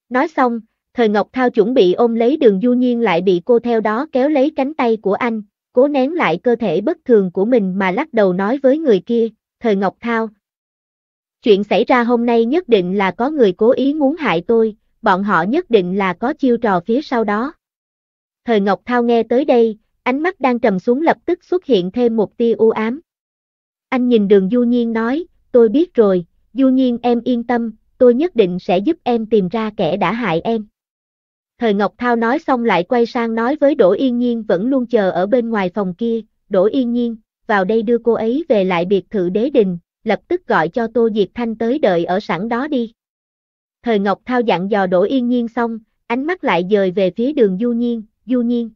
Nói xong, Thời Ngọc Thao chuẩn bị ôm lấy đường du nhiên lại bị cô theo đó kéo lấy cánh tay của anh, cố nén lại cơ thể bất thường của mình mà lắc đầu nói với người kia, Thời Ngọc Thao. Chuyện xảy ra hôm nay nhất định là có người cố ý muốn hại tôi, bọn họ nhất định là có chiêu trò phía sau đó. Thời Ngọc Thao nghe tới đây, ánh mắt đang trầm xuống lập tức xuất hiện thêm một tia u ám. Anh nhìn đường Du Nhiên nói, tôi biết rồi, Du Nhiên em yên tâm, tôi nhất định sẽ giúp em tìm ra kẻ đã hại em. Thời Ngọc Thao nói xong lại quay sang nói với Đỗ Yên Nhiên vẫn luôn chờ ở bên ngoài phòng kia, Đỗ Yên Nhiên, vào đây đưa cô ấy về lại biệt thự đế đình, lập tức gọi cho Tô Diệt Thanh tới đợi ở sẵn đó đi. Thời Ngọc Thao dặn dò Đỗ Yên Nhiên xong, ánh mắt lại dời về phía đường Du Nhiên, Du Nhiên.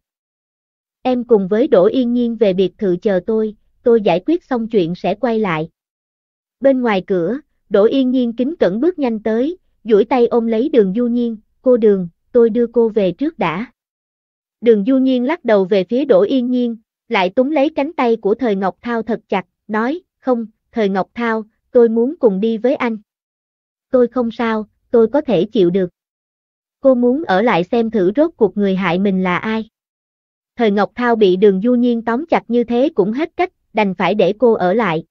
Em cùng với Đỗ Yên Nhiên về biệt thự chờ tôi, tôi giải quyết xong chuyện sẽ quay lại. Bên ngoài cửa, Đỗ Yên Nhiên kính cẩn bước nhanh tới, duỗi tay ôm lấy đường Du Nhiên, cô đường, tôi đưa cô về trước đã. Đường Du Nhiên lắc đầu về phía Đỗ Yên Nhiên, lại túm lấy cánh tay của Thời Ngọc Thao thật chặt, nói, không, Thời Ngọc Thao, tôi muốn cùng đi với anh. Tôi không sao, tôi có thể chịu được. Cô muốn ở lại xem thử rốt cuộc người hại mình là ai. Thời Ngọc Thao bị đường du nhiên tóm chặt như thế cũng hết cách, đành phải để cô ở lại.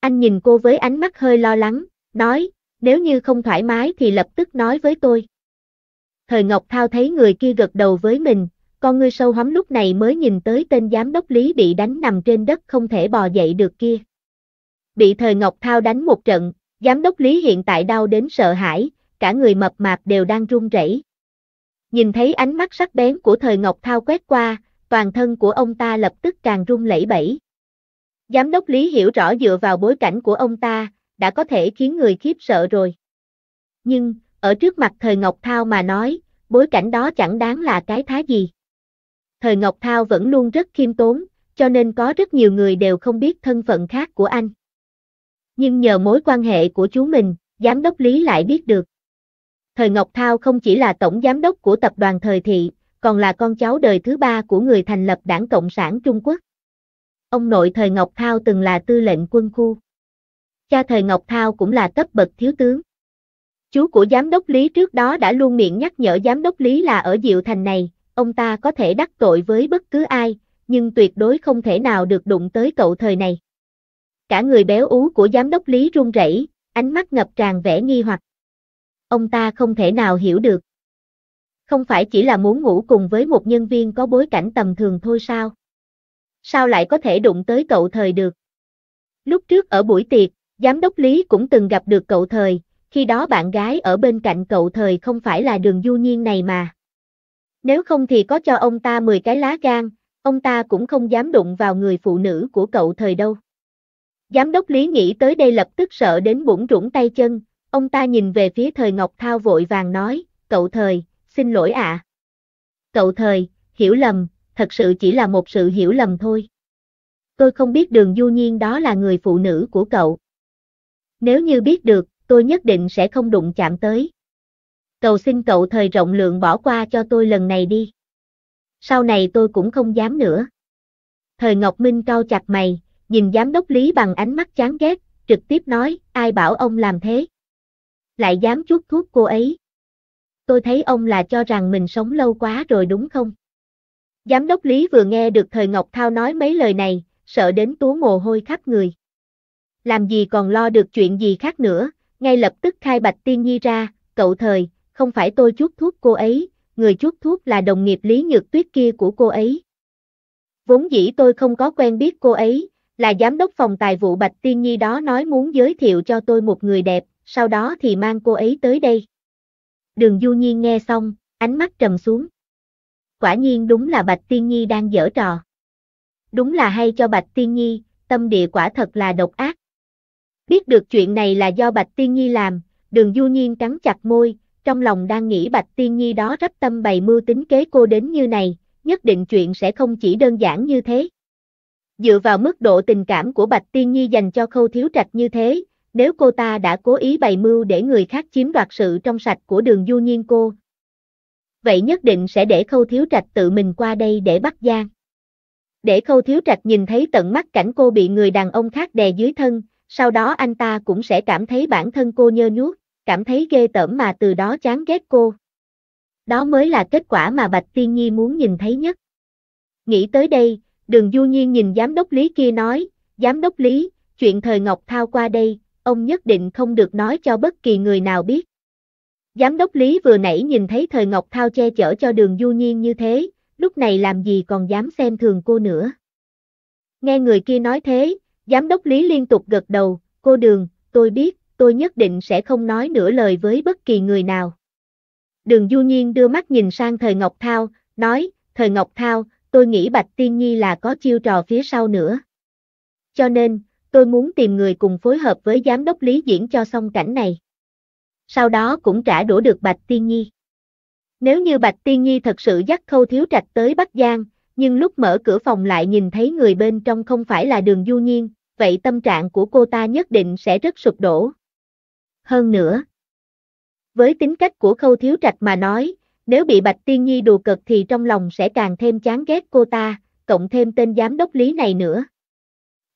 Anh nhìn cô với ánh mắt hơi lo lắng, nói, nếu như không thoải mái thì lập tức nói với tôi. Thời Ngọc Thao thấy người kia gật đầu với mình, con ngươi sâu hóm lúc này mới nhìn tới tên giám đốc Lý bị đánh nằm trên đất không thể bò dậy được kia. Bị Thời Ngọc Thao đánh một trận, Giám đốc Lý hiện tại đau đến sợ hãi, cả người mập mạp đều đang run rẩy. Nhìn thấy ánh mắt sắc bén của thời Ngọc Thao quét qua, toàn thân của ông ta lập tức càng run lẩy bẩy. Giám đốc Lý hiểu rõ dựa vào bối cảnh của ông ta, đã có thể khiến người khiếp sợ rồi. Nhưng, ở trước mặt thời Ngọc Thao mà nói, bối cảnh đó chẳng đáng là cái thá gì. Thời Ngọc Thao vẫn luôn rất khiêm tốn, cho nên có rất nhiều người đều không biết thân phận khác của anh nhưng nhờ mối quan hệ của chú mình, giám đốc Lý lại biết được. Thời Ngọc Thao không chỉ là tổng giám đốc của tập đoàn Thời Thị, còn là con cháu đời thứ ba của người thành lập đảng Cộng sản Trung Quốc. Ông nội Thời Ngọc Thao từng là tư lệnh quân khu. Cha Thời Ngọc Thao cũng là cấp bậc thiếu tướng. Chú của giám đốc Lý trước đó đã luôn miệng nhắc nhở giám đốc Lý là ở Diệu Thành này, ông ta có thể đắc tội với bất cứ ai, nhưng tuyệt đối không thể nào được đụng tới cậu thời này. Cả người béo ú của giám đốc Lý run rẩy, ánh mắt ngập tràn vẻ nghi hoặc. Ông ta không thể nào hiểu được. Không phải chỉ là muốn ngủ cùng với một nhân viên có bối cảnh tầm thường thôi sao? Sao lại có thể đụng tới cậu thời được? Lúc trước ở buổi tiệc, giám đốc Lý cũng từng gặp được cậu thời, khi đó bạn gái ở bên cạnh cậu thời không phải là đường du nhiên này mà. Nếu không thì có cho ông ta 10 cái lá gan, ông ta cũng không dám đụng vào người phụ nữ của cậu thời đâu. Giám đốc Lý nghĩ tới đây lập tức sợ đến bụng rủng tay chân, ông ta nhìn về phía thời Ngọc Thao vội vàng nói, cậu thời, xin lỗi ạ. À. Cậu thời, hiểu lầm, thật sự chỉ là một sự hiểu lầm thôi. Tôi không biết đường du nhiên đó là người phụ nữ của cậu. Nếu như biết được, tôi nhất định sẽ không đụng chạm tới. Cầu xin cậu thời rộng lượng bỏ qua cho tôi lần này đi. Sau này tôi cũng không dám nữa. Thời Ngọc Minh cao chặt mày, nhìn giám đốc Lý bằng ánh mắt chán ghét, trực tiếp nói, ai bảo ông làm thế? Lại dám chuốt thuốc cô ấy. Tôi thấy ông là cho rằng mình sống lâu quá rồi đúng không? Giám đốc Lý vừa nghe được Thời Ngọc Thao nói mấy lời này, sợ đến túa mồ hôi khắp người. Làm gì còn lo được chuyện gì khác nữa, ngay lập tức khai Bạch Tiên Nhi ra, cậu Thời, không phải tôi chuốt thuốc cô ấy, người chuốt thuốc là đồng nghiệp Lý Nhược Tuyết kia của cô ấy. Vốn dĩ tôi không có quen biết cô ấy, là giám đốc phòng tài vụ Bạch Tiên Nhi đó nói muốn giới thiệu cho tôi một người đẹp, sau đó thì mang cô ấy tới đây. Đường Du Nhi nghe xong, ánh mắt trầm xuống. Quả nhiên đúng là Bạch Tiên Nhi đang dở trò. Đúng là hay cho Bạch Tiên Nhi, tâm địa quả thật là độc ác. Biết được chuyện này là do Bạch Tiên Nhi làm, đường Du Nhiên cắn chặt môi, trong lòng đang nghĩ Bạch Tiên Nhi đó rất tâm bày mưu tính kế cô đến như này, nhất định chuyện sẽ không chỉ đơn giản như thế. Dựa vào mức độ tình cảm của Bạch Tiên Nhi dành cho khâu thiếu trạch như thế, nếu cô ta đã cố ý bày mưu để người khác chiếm đoạt sự trong sạch của đường du nhiên cô. Vậy nhất định sẽ để khâu thiếu trạch tự mình qua đây để bắt gian. Để khâu thiếu trạch nhìn thấy tận mắt cảnh cô bị người đàn ông khác đè dưới thân, sau đó anh ta cũng sẽ cảm thấy bản thân cô nhơ nhuốc, cảm thấy ghê tởm mà từ đó chán ghét cô. Đó mới là kết quả mà Bạch Tiên Nhi muốn nhìn thấy nhất. Nghĩ tới đây, Đường Du Nhiên nhìn giám đốc Lý kia nói, giám đốc Lý, chuyện thời Ngọc Thao qua đây, ông nhất định không được nói cho bất kỳ người nào biết. Giám đốc Lý vừa nãy nhìn thấy thời Ngọc Thao che chở cho đường Du Nhiên như thế, lúc này làm gì còn dám xem thường cô nữa. Nghe người kia nói thế, giám đốc Lý liên tục gật đầu, cô đường, tôi biết, tôi nhất định sẽ không nói nửa lời với bất kỳ người nào. Đường Du Nhiên đưa mắt nhìn sang thời Ngọc Thao, nói, thời Ngọc Thao, tôi nghĩ Bạch Tiên Nhi là có chiêu trò phía sau nữa. Cho nên, tôi muốn tìm người cùng phối hợp với giám đốc Lý Diễn cho xong cảnh này. Sau đó cũng trả đũa được Bạch Tiên Nhi. Nếu như Bạch Tiên Nhi thật sự dắt khâu thiếu trạch tới Bắc Giang, nhưng lúc mở cửa phòng lại nhìn thấy người bên trong không phải là đường du nhiên, vậy tâm trạng của cô ta nhất định sẽ rất sụp đổ. Hơn nữa, với tính cách của khâu thiếu trạch mà nói, nếu bị Bạch Tiên Nhi đùa cực thì trong lòng sẽ càng thêm chán ghét cô ta, cộng thêm tên giám đốc lý này nữa.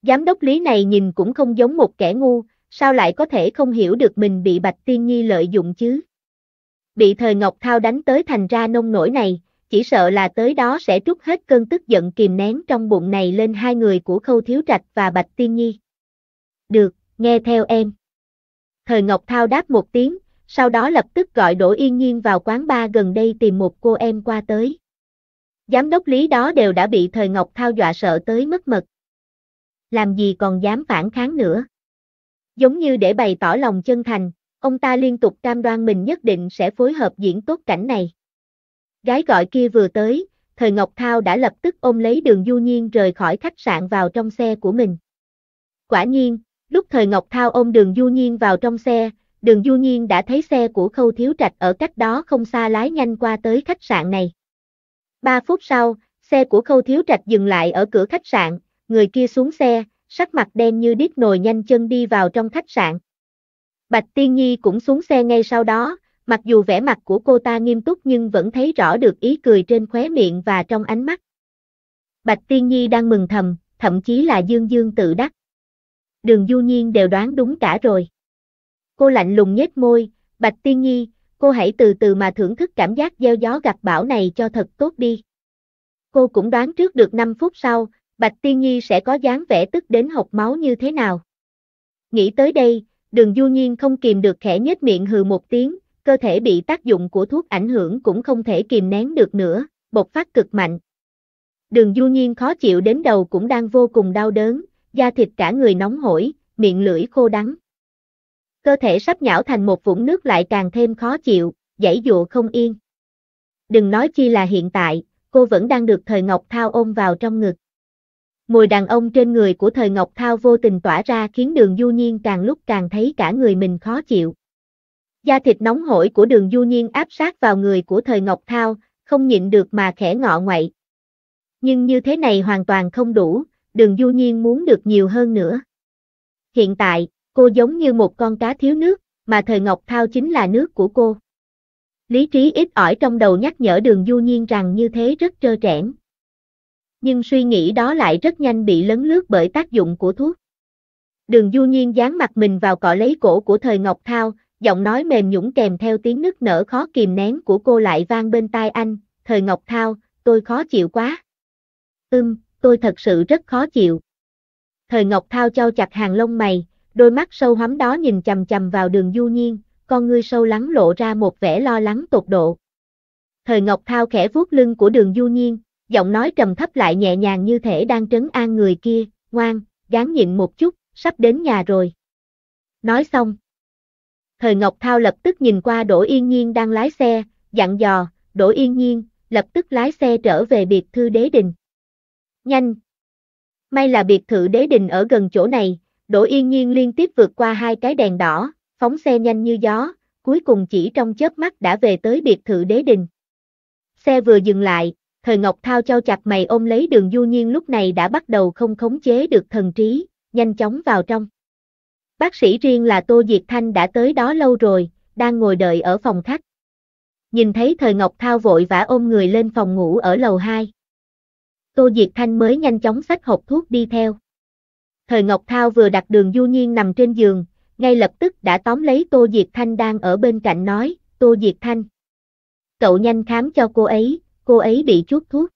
Giám đốc lý này nhìn cũng không giống một kẻ ngu, sao lại có thể không hiểu được mình bị Bạch Tiên Nhi lợi dụng chứ? Bị thời Ngọc Thao đánh tới thành ra nông nổi này, chỉ sợ là tới đó sẽ trút hết cơn tức giận kìm nén trong bụng này lên hai người của Khâu Thiếu Trạch và Bạch Tiên Nhi. Được, nghe theo em. Thời Ngọc Thao đáp một tiếng, sau đó lập tức gọi Đỗ Yên Nhiên vào quán bar gần đây tìm một cô em qua tới. Giám đốc lý đó đều đã bị thời Ngọc Thao dọa sợ tới mất mật. Làm gì còn dám phản kháng nữa. Giống như để bày tỏ lòng chân thành, ông ta liên tục cam đoan mình nhất định sẽ phối hợp diễn tốt cảnh này. Gái gọi kia vừa tới, thời Ngọc Thao đã lập tức ôm lấy đường du nhiên rời khỏi khách sạn vào trong xe của mình. Quả nhiên, lúc thời Ngọc Thao ôm đường du nhiên vào trong xe, đường du nhiên đã thấy xe của khâu thiếu trạch ở cách đó không xa lái nhanh qua tới khách sạn này. Ba phút sau, xe của khâu thiếu trạch dừng lại ở cửa khách sạn, người kia xuống xe, sắc mặt đen như đít nồi nhanh chân đi vào trong khách sạn. Bạch Tiên Nhi cũng xuống xe ngay sau đó, mặc dù vẻ mặt của cô ta nghiêm túc nhưng vẫn thấy rõ được ý cười trên khóe miệng và trong ánh mắt. Bạch Tiên Nhi đang mừng thầm, thậm chí là dương dương tự đắc. Đường Du Nhiên đều đoán đúng cả rồi cô lạnh lùng nhếch môi, Bạch Tiên Nhi, cô hãy từ từ mà thưởng thức cảm giác gieo gió gặt bão này cho thật tốt đi. Cô cũng đoán trước được 5 phút sau, Bạch Tiên Nhi sẽ có dáng vẻ tức đến hộc máu như thế nào. Nghĩ tới đây, đường du nhiên không kìm được khẽ nhếch miệng hừ một tiếng, cơ thể bị tác dụng của thuốc ảnh hưởng cũng không thể kìm nén được nữa, bộc phát cực mạnh. Đường du nhiên khó chịu đến đầu cũng đang vô cùng đau đớn, da thịt cả người nóng hổi, miệng lưỡi khô đắng cơ thể sắp nhão thành một vũng nước lại càng thêm khó chịu, dãy dụa không yên. Đừng nói chi là hiện tại, cô vẫn đang được thời Ngọc Thao ôm vào trong ngực. Mùi đàn ông trên người của thời Ngọc Thao vô tình tỏa ra khiến đường du nhiên càng lúc càng thấy cả người mình khó chịu. Da thịt nóng hổi của đường du nhiên áp sát vào người của thời Ngọc Thao, không nhịn được mà khẽ ngọ ngoậy. Nhưng như thế này hoàn toàn không đủ, đường du nhiên muốn được nhiều hơn nữa. Hiện tại, Cô giống như một con cá thiếu nước, mà thời Ngọc Thao chính là nước của cô. Lý trí ít ỏi trong đầu nhắc nhở đường du nhiên rằng như thế rất trơ trẽn. Nhưng suy nghĩ đó lại rất nhanh bị lấn lướt bởi tác dụng của thuốc. Đường du nhiên dán mặt mình vào cọ lấy cổ của thời Ngọc Thao, giọng nói mềm nhũng kèm theo tiếng nức nở khó kìm nén của cô lại vang bên tai anh, thời Ngọc Thao, tôi khó chịu quá. Ừm, tôi thật sự rất khó chịu. Thời Ngọc Thao trao chặt hàng lông mày, Đôi mắt sâu hắm đó nhìn chầm chầm vào đường du nhiên, con ngươi sâu lắng lộ ra một vẻ lo lắng tột độ. Thời Ngọc Thao khẽ vuốt lưng của đường du nhiên, giọng nói trầm thấp lại nhẹ nhàng như thể đang trấn an người kia, ngoan, gán nhịn một chút, sắp đến nhà rồi. Nói xong. Thời Ngọc Thao lập tức nhìn qua Đỗ Yên Nhiên đang lái xe, dặn dò, Đỗ Yên Nhiên, lập tức lái xe trở về biệt thư đế đình. Nhanh! May là biệt thự đế đình ở gần chỗ này, Đỗ Yên Nhiên liên tiếp vượt qua hai cái đèn đỏ, phóng xe nhanh như gió, cuối cùng chỉ trong chớp mắt đã về tới biệt thự đế đình. Xe vừa dừng lại, thời Ngọc Thao trao chặt mày ôm lấy đường du nhiên lúc này đã bắt đầu không khống chế được thần trí, nhanh chóng vào trong. Bác sĩ riêng là Tô Diệt Thanh đã tới đó lâu rồi, đang ngồi đợi ở phòng khách. Nhìn thấy thời Ngọc Thao vội vã ôm người lên phòng ngủ ở lầu 2. Tô Diệt Thanh mới nhanh chóng xách hộp thuốc đi theo thời Ngọc Thao vừa đặt đường du nhiên nằm trên giường, ngay lập tức đã tóm lấy Tô Diệt Thanh đang ở bên cạnh nói, Tô Diệt Thanh. Cậu nhanh khám cho cô ấy, cô ấy bị chút thuốc.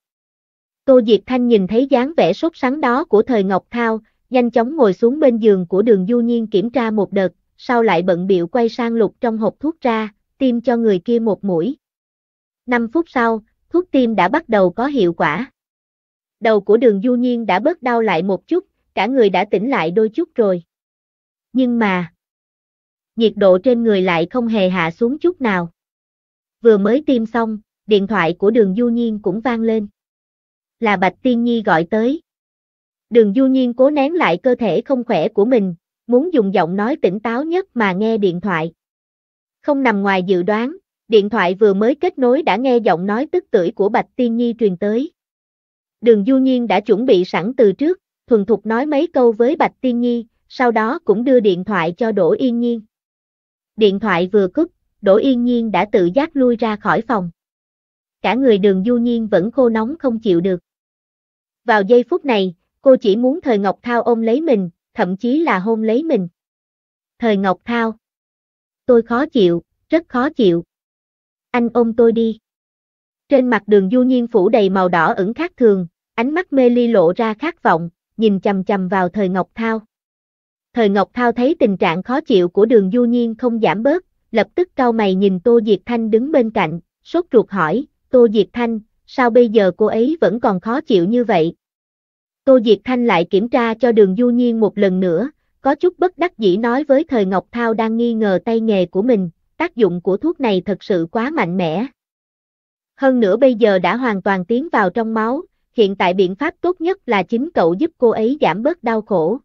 Tô Diệt Thanh nhìn thấy dáng vẻ sốt sắng đó của thời Ngọc Thao, nhanh chóng ngồi xuống bên giường của đường du nhiên kiểm tra một đợt, sau lại bận biệu quay sang lục trong hộp thuốc ra, tiêm cho người kia một mũi. 5 phút sau, thuốc tiêm đã bắt đầu có hiệu quả. Đầu của đường du nhiên đã bớt đau lại một chút, cả người đã tỉnh lại đôi chút rồi. Nhưng mà, nhiệt độ trên người lại không hề hạ xuống chút nào. Vừa mới tiêm xong, điện thoại của đường Du Nhiên cũng vang lên. Là Bạch Tiên Nhi gọi tới. Đường Du Nhiên cố nén lại cơ thể không khỏe của mình, muốn dùng giọng nói tỉnh táo nhất mà nghe điện thoại. Không nằm ngoài dự đoán, điện thoại vừa mới kết nối đã nghe giọng nói tức tưởi của Bạch Tiên Nhi truyền tới. Đường Du Nhiên đã chuẩn bị sẵn từ trước, thuần thục nói mấy câu với Bạch Tiên Nhi, sau đó cũng đưa điện thoại cho Đỗ Yên Nhiên. Điện thoại vừa cúp, Đỗ Yên Nhiên đã tự giác lui ra khỏi phòng. Cả người đường du nhiên vẫn khô nóng không chịu được. Vào giây phút này, cô chỉ muốn thời Ngọc Thao ôm lấy mình, thậm chí là hôn lấy mình. Thời Ngọc Thao. Tôi khó chịu, rất khó chịu. Anh ôm tôi đi. Trên mặt đường du nhiên phủ đầy màu đỏ ửng khác thường, ánh mắt mê ly lộ ra khát vọng, nhìn chầm chầm vào thời Ngọc Thao. Thời Ngọc Thao thấy tình trạng khó chịu của đường du nhiên không giảm bớt, lập tức cau mày nhìn Tô Diệt Thanh đứng bên cạnh, sốt ruột hỏi, Tô Diệt Thanh, sao bây giờ cô ấy vẫn còn khó chịu như vậy? Tô Diệt Thanh lại kiểm tra cho đường du nhiên một lần nữa, có chút bất đắc dĩ nói với thời Ngọc Thao đang nghi ngờ tay nghề của mình, tác dụng của thuốc này thật sự quá mạnh mẽ. Hơn nữa bây giờ đã hoàn toàn tiến vào trong máu, hiện tại biện pháp tốt nhất là chính cậu giúp cô ấy giảm bớt đau khổ.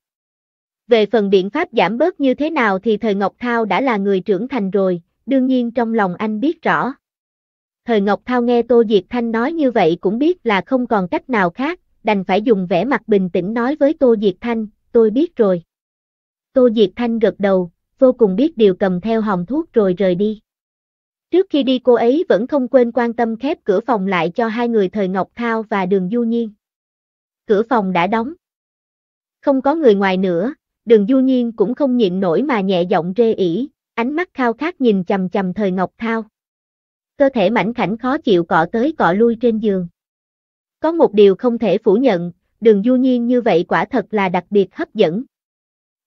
Về phần biện pháp giảm bớt như thế nào thì thời Ngọc Thao đã là người trưởng thành rồi, đương nhiên trong lòng anh biết rõ. Thời Ngọc Thao nghe Tô Diệt Thanh nói như vậy cũng biết là không còn cách nào khác, đành phải dùng vẻ mặt bình tĩnh nói với Tô Diệt Thanh, tôi biết rồi. Tô Diệt Thanh gật đầu, vô cùng biết điều cầm theo hòm thuốc rồi rời đi. Trước khi đi cô ấy vẫn không quên quan tâm khép cửa phòng lại cho hai người thời Ngọc Thao và đường Du Nhiên. Cửa phòng đã đóng. Không có người ngoài nữa, đường Du Nhiên cũng không nhịn nổi mà nhẹ giọng rê ỉ, ánh mắt khao khát nhìn chầm chầm thời Ngọc Thao. Cơ thể mảnh khảnh khó chịu cọ tới cọ lui trên giường. Có một điều không thể phủ nhận, đường Du Nhiên như vậy quả thật là đặc biệt hấp dẫn.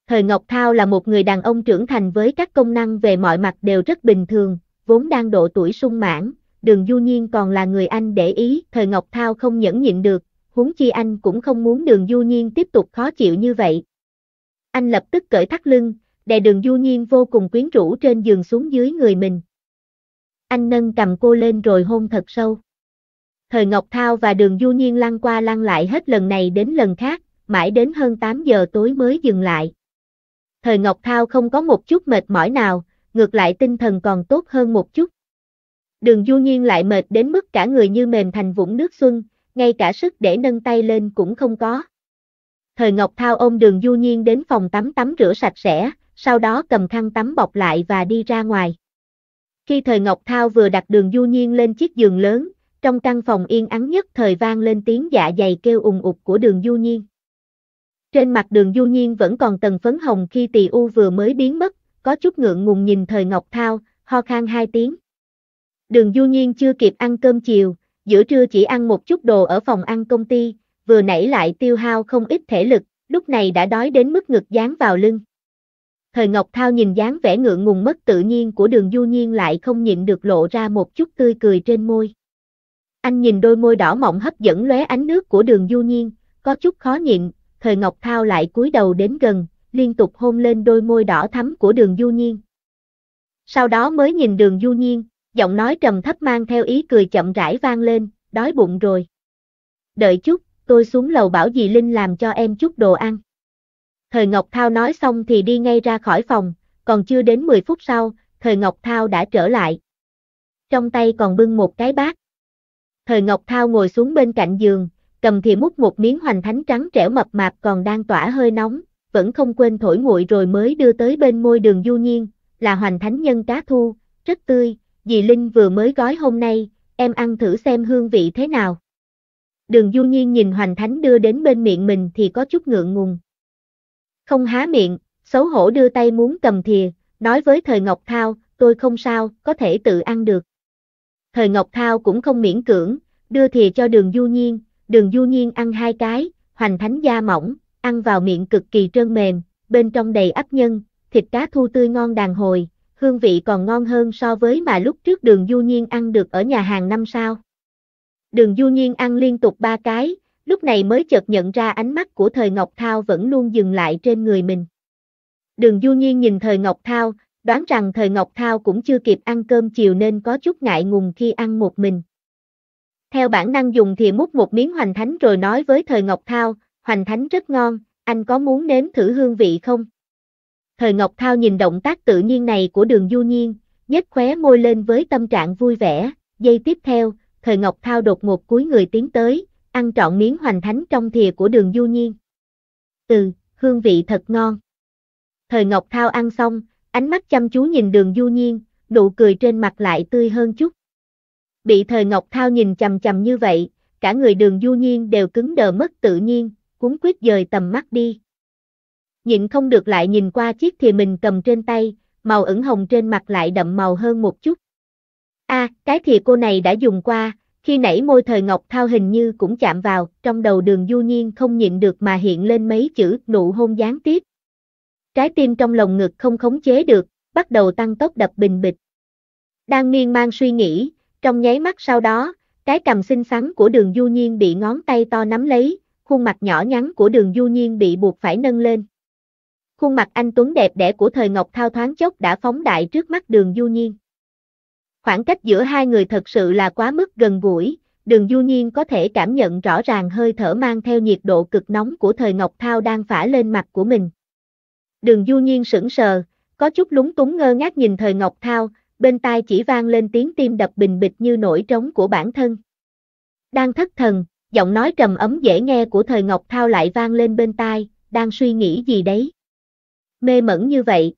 Thời Ngọc Thao là một người đàn ông trưởng thành với các công năng về mọi mặt đều rất bình thường, vốn đang độ tuổi sung mãn, đường du nhiên còn là người anh để ý, thời Ngọc Thao không nhẫn nhịn được, huống chi anh cũng không muốn đường du nhiên tiếp tục khó chịu như vậy. Anh lập tức cởi thắt lưng, đè đường du nhiên vô cùng quyến rũ trên giường xuống dưới người mình. Anh nâng cầm cô lên rồi hôn thật sâu. Thời Ngọc Thao và đường du nhiên lăn qua lăn lại hết lần này đến lần khác, mãi đến hơn 8 giờ tối mới dừng lại. Thời Ngọc Thao không có một chút mệt mỏi nào, ngược lại tinh thần còn tốt hơn một chút. Đường Du Nhiên lại mệt đến mức cả người như mềm thành vũng nước xuân, ngay cả sức để nâng tay lên cũng không có. Thời Ngọc Thao ôm đường Du Nhiên đến phòng tắm tắm rửa sạch sẽ, sau đó cầm khăn tắm bọc lại và đi ra ngoài. Khi Thời Ngọc Thao vừa đặt đường Du Nhiên lên chiếc giường lớn, trong căn phòng yên ắng nhất thời vang lên tiếng dạ dày kêu ùng ục của đường Du Nhiên. Trên mặt đường Du Nhiên vẫn còn tầng phấn hồng khi Tỳ U vừa mới biến mất, có chút ngượng ngùng nhìn thời Ngọc Thao, ho khan hai tiếng. Đường Du Nhiên chưa kịp ăn cơm chiều, giữa trưa chỉ ăn một chút đồ ở phòng ăn công ty, vừa nãy lại tiêu hao không ít thể lực, lúc này đã đói đến mức ngực dán vào lưng. Thời Ngọc Thao nhìn dáng vẻ ngượng ngùng mất tự nhiên của đường Du Nhiên lại không nhịn được lộ ra một chút tươi cười trên môi. Anh nhìn đôi môi đỏ mọng hấp dẫn lóe ánh nước của đường Du Nhiên, có chút khó nhịn, thời Ngọc Thao lại cúi đầu đến gần, liên tục hôn lên đôi môi đỏ thắm của đường du nhiên. Sau đó mới nhìn đường du nhiên, giọng nói trầm thấp mang theo ý cười chậm rãi vang lên, đói bụng rồi. Đợi chút, tôi xuống lầu bảo dì Linh làm cho em chút đồ ăn. Thời Ngọc Thao nói xong thì đi ngay ra khỏi phòng, còn chưa đến 10 phút sau, Thời Ngọc Thao đã trở lại. Trong tay còn bưng một cái bát. Thời Ngọc Thao ngồi xuống bên cạnh giường, cầm thì múc một miếng hoành thánh trắng trẻo mập mạp còn đang tỏa hơi nóng, vẫn không quên thổi nguội rồi mới đưa tới bên môi đường du nhiên, là hoành thánh nhân cá thu, rất tươi, dì Linh vừa mới gói hôm nay, em ăn thử xem hương vị thế nào. Đường du nhiên nhìn hoành thánh đưa đến bên miệng mình thì có chút ngượng ngùng. Không há miệng, xấu hổ đưa tay muốn cầm thìa, nói với thời Ngọc Thao, tôi không sao, có thể tự ăn được. Thời Ngọc Thao cũng không miễn cưỡng, đưa thìa cho đường du nhiên, đường du nhiên ăn hai cái, hoành thánh da mỏng, ăn vào miệng cực kỳ trơn mềm, bên trong đầy ấp nhân, thịt cá thu tươi ngon đàn hồi, hương vị còn ngon hơn so với mà lúc trước đường du nhiên ăn được ở nhà hàng năm sao. Đường du nhiên ăn liên tục ba cái, lúc này mới chợt nhận ra ánh mắt của thời Ngọc Thao vẫn luôn dừng lại trên người mình. Đường du nhiên nhìn thời Ngọc Thao, đoán rằng thời Ngọc Thao cũng chưa kịp ăn cơm chiều nên có chút ngại ngùng khi ăn một mình. Theo bản năng dùng thì múc một miếng hoành thánh rồi nói với thời Ngọc Thao, hoành thánh rất ngon, anh có muốn nếm thử hương vị không? Thời Ngọc Thao nhìn động tác tự nhiên này của đường du nhiên, nhếch khóe môi lên với tâm trạng vui vẻ, giây tiếp theo, Thời Ngọc Thao đột ngột cúi người tiến tới, ăn trọn miếng hoành thánh trong thìa của đường du nhiên. Ừ, hương vị thật ngon. Thời Ngọc Thao ăn xong, ánh mắt chăm chú nhìn đường du nhiên, nụ cười trên mặt lại tươi hơn chút. Bị Thời Ngọc Thao nhìn chầm chầm như vậy, cả người đường du nhiên đều cứng đờ mất tự nhiên, cuốn quyết dời tầm mắt đi. Nhịn không được lại nhìn qua chiếc thìa mình cầm trên tay, màu ửng hồng trên mặt lại đậm màu hơn một chút. A, cái thìa cô này đã dùng qua, khi nãy môi thời ngọc thao hình như cũng chạm vào, trong đầu đường du nhiên không nhịn được mà hiện lên mấy chữ nụ hôn gián tiếp. Trái tim trong lồng ngực không khống chế được, bắt đầu tăng tốc đập bình bịch. Đang miên man suy nghĩ, trong nháy mắt sau đó, cái cầm xinh xắn của đường du nhiên bị ngón tay to nắm lấy, khuôn mặt nhỏ nhắn của đường du nhiên bị buộc phải nâng lên. Khuôn mặt anh Tuấn đẹp đẽ của thời Ngọc Thao thoáng chốc đã phóng đại trước mắt đường du nhiên. Khoảng cách giữa hai người thật sự là quá mức gần gũi, đường du nhiên có thể cảm nhận rõ ràng hơi thở mang theo nhiệt độ cực nóng của thời Ngọc Thao đang phả lên mặt của mình. Đường du nhiên sững sờ, có chút lúng túng ngơ ngác nhìn thời Ngọc Thao, bên tai chỉ vang lên tiếng tim đập bình bịch như nổi trống của bản thân. Đang thất thần, giọng nói trầm ấm dễ nghe của thời Ngọc Thao lại vang lên bên tai, đang suy nghĩ gì đấy. Mê mẩn như vậy.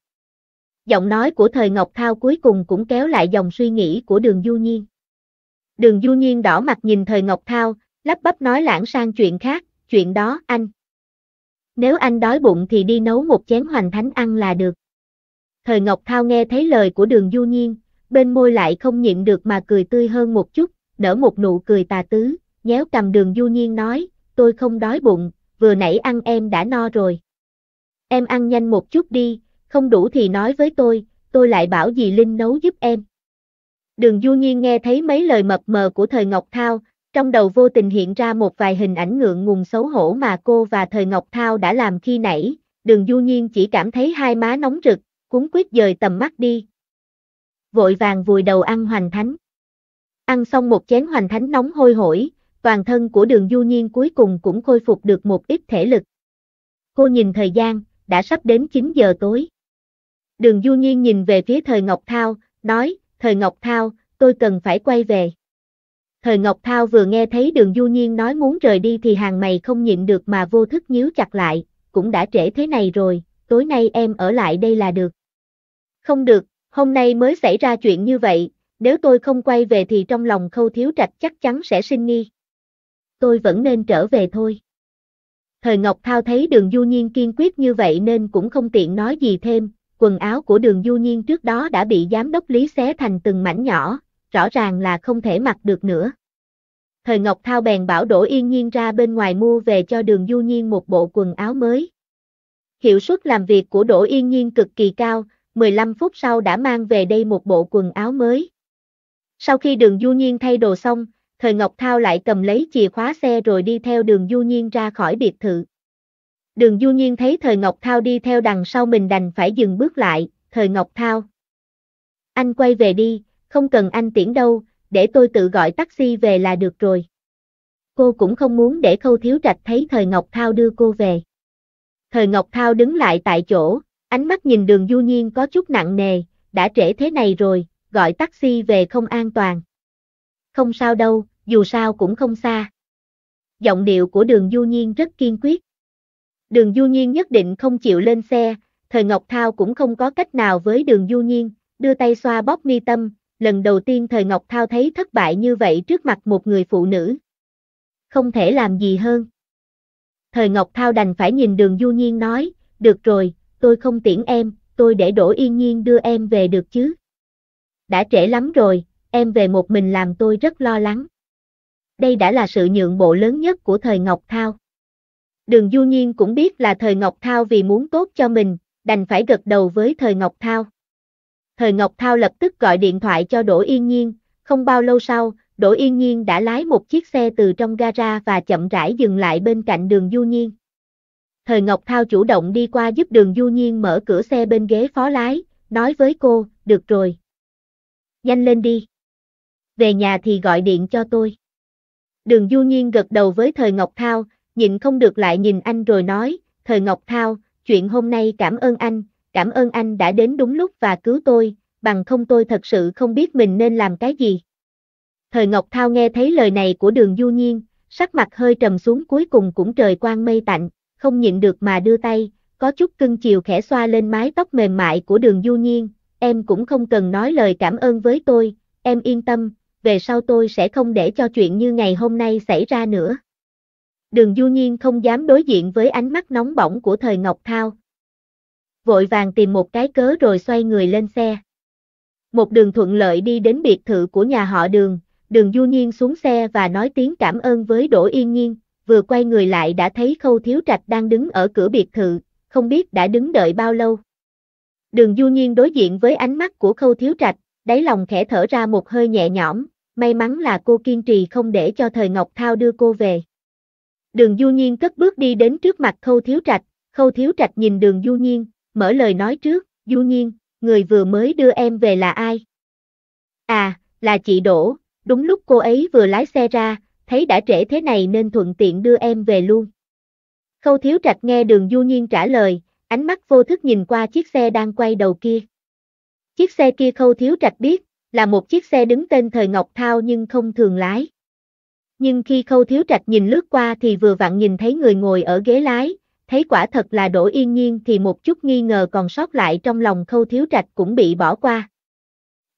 Giọng nói của thời Ngọc Thao cuối cùng cũng kéo lại dòng suy nghĩ của đường Du Nhiên. Đường Du Nhiên đỏ mặt nhìn thời Ngọc Thao, lắp bắp nói lãng sang chuyện khác, chuyện đó anh. Nếu anh đói bụng thì đi nấu một chén hoành thánh ăn là được. Thời Ngọc Thao nghe thấy lời của đường Du Nhiên, bên môi lại không nhịn được mà cười tươi hơn một chút, nở một nụ cười tà tứ, nhéo cầm đường du nhiên nói, tôi không đói bụng, vừa nãy ăn em đã no rồi. Em ăn nhanh một chút đi, không đủ thì nói với tôi, tôi lại bảo dì Linh nấu giúp em. Đường du nhiên nghe thấy mấy lời mập mờ của thời Ngọc Thao, trong đầu vô tình hiện ra một vài hình ảnh ngượng ngùng xấu hổ mà cô và thời Ngọc Thao đã làm khi nãy, đường du nhiên chỉ cảm thấy hai má nóng rực, cuốn quyết rời tầm mắt đi. Vội vàng vùi đầu ăn hoành thánh. Ăn xong một chén hoành thánh nóng hôi hổi, toàn thân của đường du nhiên cuối cùng cũng khôi phục được một ít thể lực. Cô nhìn thời gian, đã sắp đến 9 giờ tối. Đường du nhiên nhìn về phía thời Ngọc Thao, nói, thời Ngọc Thao, tôi cần phải quay về. Thời Ngọc Thao vừa nghe thấy đường du nhiên nói muốn rời đi thì hàng mày không nhịn được mà vô thức nhíu chặt lại, cũng đã trễ thế này rồi, tối nay em ở lại đây là được. Không được, hôm nay mới xảy ra chuyện như vậy, nếu tôi không quay về thì trong lòng khâu thiếu trạch chắc chắn sẽ sinh nghi tôi vẫn nên trở về thôi. Thời Ngọc Thao thấy đường Du Nhiên kiên quyết như vậy nên cũng không tiện nói gì thêm, quần áo của đường Du Nhiên trước đó đã bị giám đốc Lý xé thành từng mảnh nhỏ, rõ ràng là không thể mặc được nữa. Thời Ngọc Thao bèn bảo Đỗ Yên Nhiên ra bên ngoài mua về cho đường Du Nhiên một bộ quần áo mới. Hiệu suất làm việc của Đỗ Yên Nhiên cực kỳ cao, 15 phút sau đã mang về đây một bộ quần áo mới. Sau khi đường Du Nhiên thay đồ xong, thời Ngọc Thao lại cầm lấy chìa khóa xe rồi đi theo đường Du Nhiên ra khỏi biệt thự. Đường Du Nhiên thấy thời Ngọc Thao đi theo đằng sau mình đành phải dừng bước lại, thời Ngọc Thao. Anh quay về đi, không cần anh tiễn đâu, để tôi tự gọi taxi về là được rồi. Cô cũng không muốn để khâu thiếu trạch thấy thời Ngọc Thao đưa cô về. Thời Ngọc Thao đứng lại tại chỗ, ánh mắt nhìn đường Du Nhiên có chút nặng nề, đã trễ thế này rồi, gọi taxi về không an toàn. Không sao đâu, dù sao cũng không xa. Giọng điệu của đường Du Nhiên rất kiên quyết. Đường Du Nhiên nhất định không chịu lên xe, thời Ngọc Thao cũng không có cách nào với đường Du Nhiên, đưa tay xoa bóp mi tâm, lần đầu tiên thời Ngọc Thao thấy thất bại như vậy trước mặt một người phụ nữ. Không thể làm gì hơn. Thời Ngọc Thao đành phải nhìn đường Du Nhiên nói, được rồi, tôi không tiễn em, tôi để Đỗ Yên Nhiên đưa em về được chứ. Đã trễ lắm rồi, em về một mình làm tôi rất lo lắng đây đã là sự nhượng bộ lớn nhất của thời Ngọc Thao. Đường Du Nhiên cũng biết là thời Ngọc Thao vì muốn tốt cho mình, đành phải gật đầu với thời Ngọc Thao. Thời Ngọc Thao lập tức gọi điện thoại cho Đỗ Yên Nhiên, không bao lâu sau, Đỗ Yên Nhiên đã lái một chiếc xe từ trong gara và chậm rãi dừng lại bên cạnh đường Du Nhiên. Thời Ngọc Thao chủ động đi qua giúp đường Du Nhiên mở cửa xe bên ghế phó lái, nói với cô, được rồi. Nhanh lên đi. Về nhà thì gọi điện cho tôi. Đường Du Nhiên gật đầu với Thời Ngọc Thao, nhìn không được lại nhìn anh rồi nói, Thời Ngọc Thao, chuyện hôm nay cảm ơn anh, cảm ơn anh đã đến đúng lúc và cứu tôi, bằng không tôi thật sự không biết mình nên làm cái gì. Thời Ngọc Thao nghe thấy lời này của đường Du Nhiên, sắc mặt hơi trầm xuống cuối cùng cũng trời quang mây tạnh, không nhịn được mà đưa tay, có chút cưng chiều khẽ xoa lên mái tóc mềm mại của đường Du Nhiên, em cũng không cần nói lời cảm ơn với tôi, em yên tâm, về sau tôi sẽ không để cho chuyện như ngày hôm nay xảy ra nữa. Đường Du Nhiên không dám đối diện với ánh mắt nóng bỏng của thời Ngọc Thao. Vội vàng tìm một cái cớ rồi xoay người lên xe. Một đường thuận lợi đi đến biệt thự của nhà họ đường, đường Du Nhiên xuống xe và nói tiếng cảm ơn với Đỗ Yên Nhiên, vừa quay người lại đã thấy Khâu Thiếu Trạch đang đứng ở cửa biệt thự, không biết đã đứng đợi bao lâu. Đường Du Nhiên đối diện với ánh mắt của Khâu Thiếu Trạch, đáy lòng khẽ thở ra một hơi nhẹ nhõm, may mắn là cô kiên trì không để cho thời Ngọc Thao đưa cô về. Đường Du Nhiên cất bước đi đến trước mặt Khâu Thiếu Trạch, Khâu Thiếu Trạch nhìn đường Du Nhiên, mở lời nói trước, Du Nhiên, người vừa mới đưa em về là ai? À, là chị Đỗ, đúng lúc cô ấy vừa lái xe ra, thấy đã trễ thế này nên thuận tiện đưa em về luôn. Khâu Thiếu Trạch nghe đường Du Nhiên trả lời, ánh mắt vô thức nhìn qua chiếc xe đang quay đầu kia. Chiếc xe kia Khâu Thiếu Trạch biết, là một chiếc xe đứng tên thời Ngọc Thao nhưng không thường lái. Nhưng khi Khâu Thiếu Trạch nhìn lướt qua thì vừa vặn nhìn thấy người ngồi ở ghế lái, thấy quả thật là Đỗ Yên Nhiên thì một chút nghi ngờ còn sót lại trong lòng Khâu Thiếu Trạch cũng bị bỏ qua.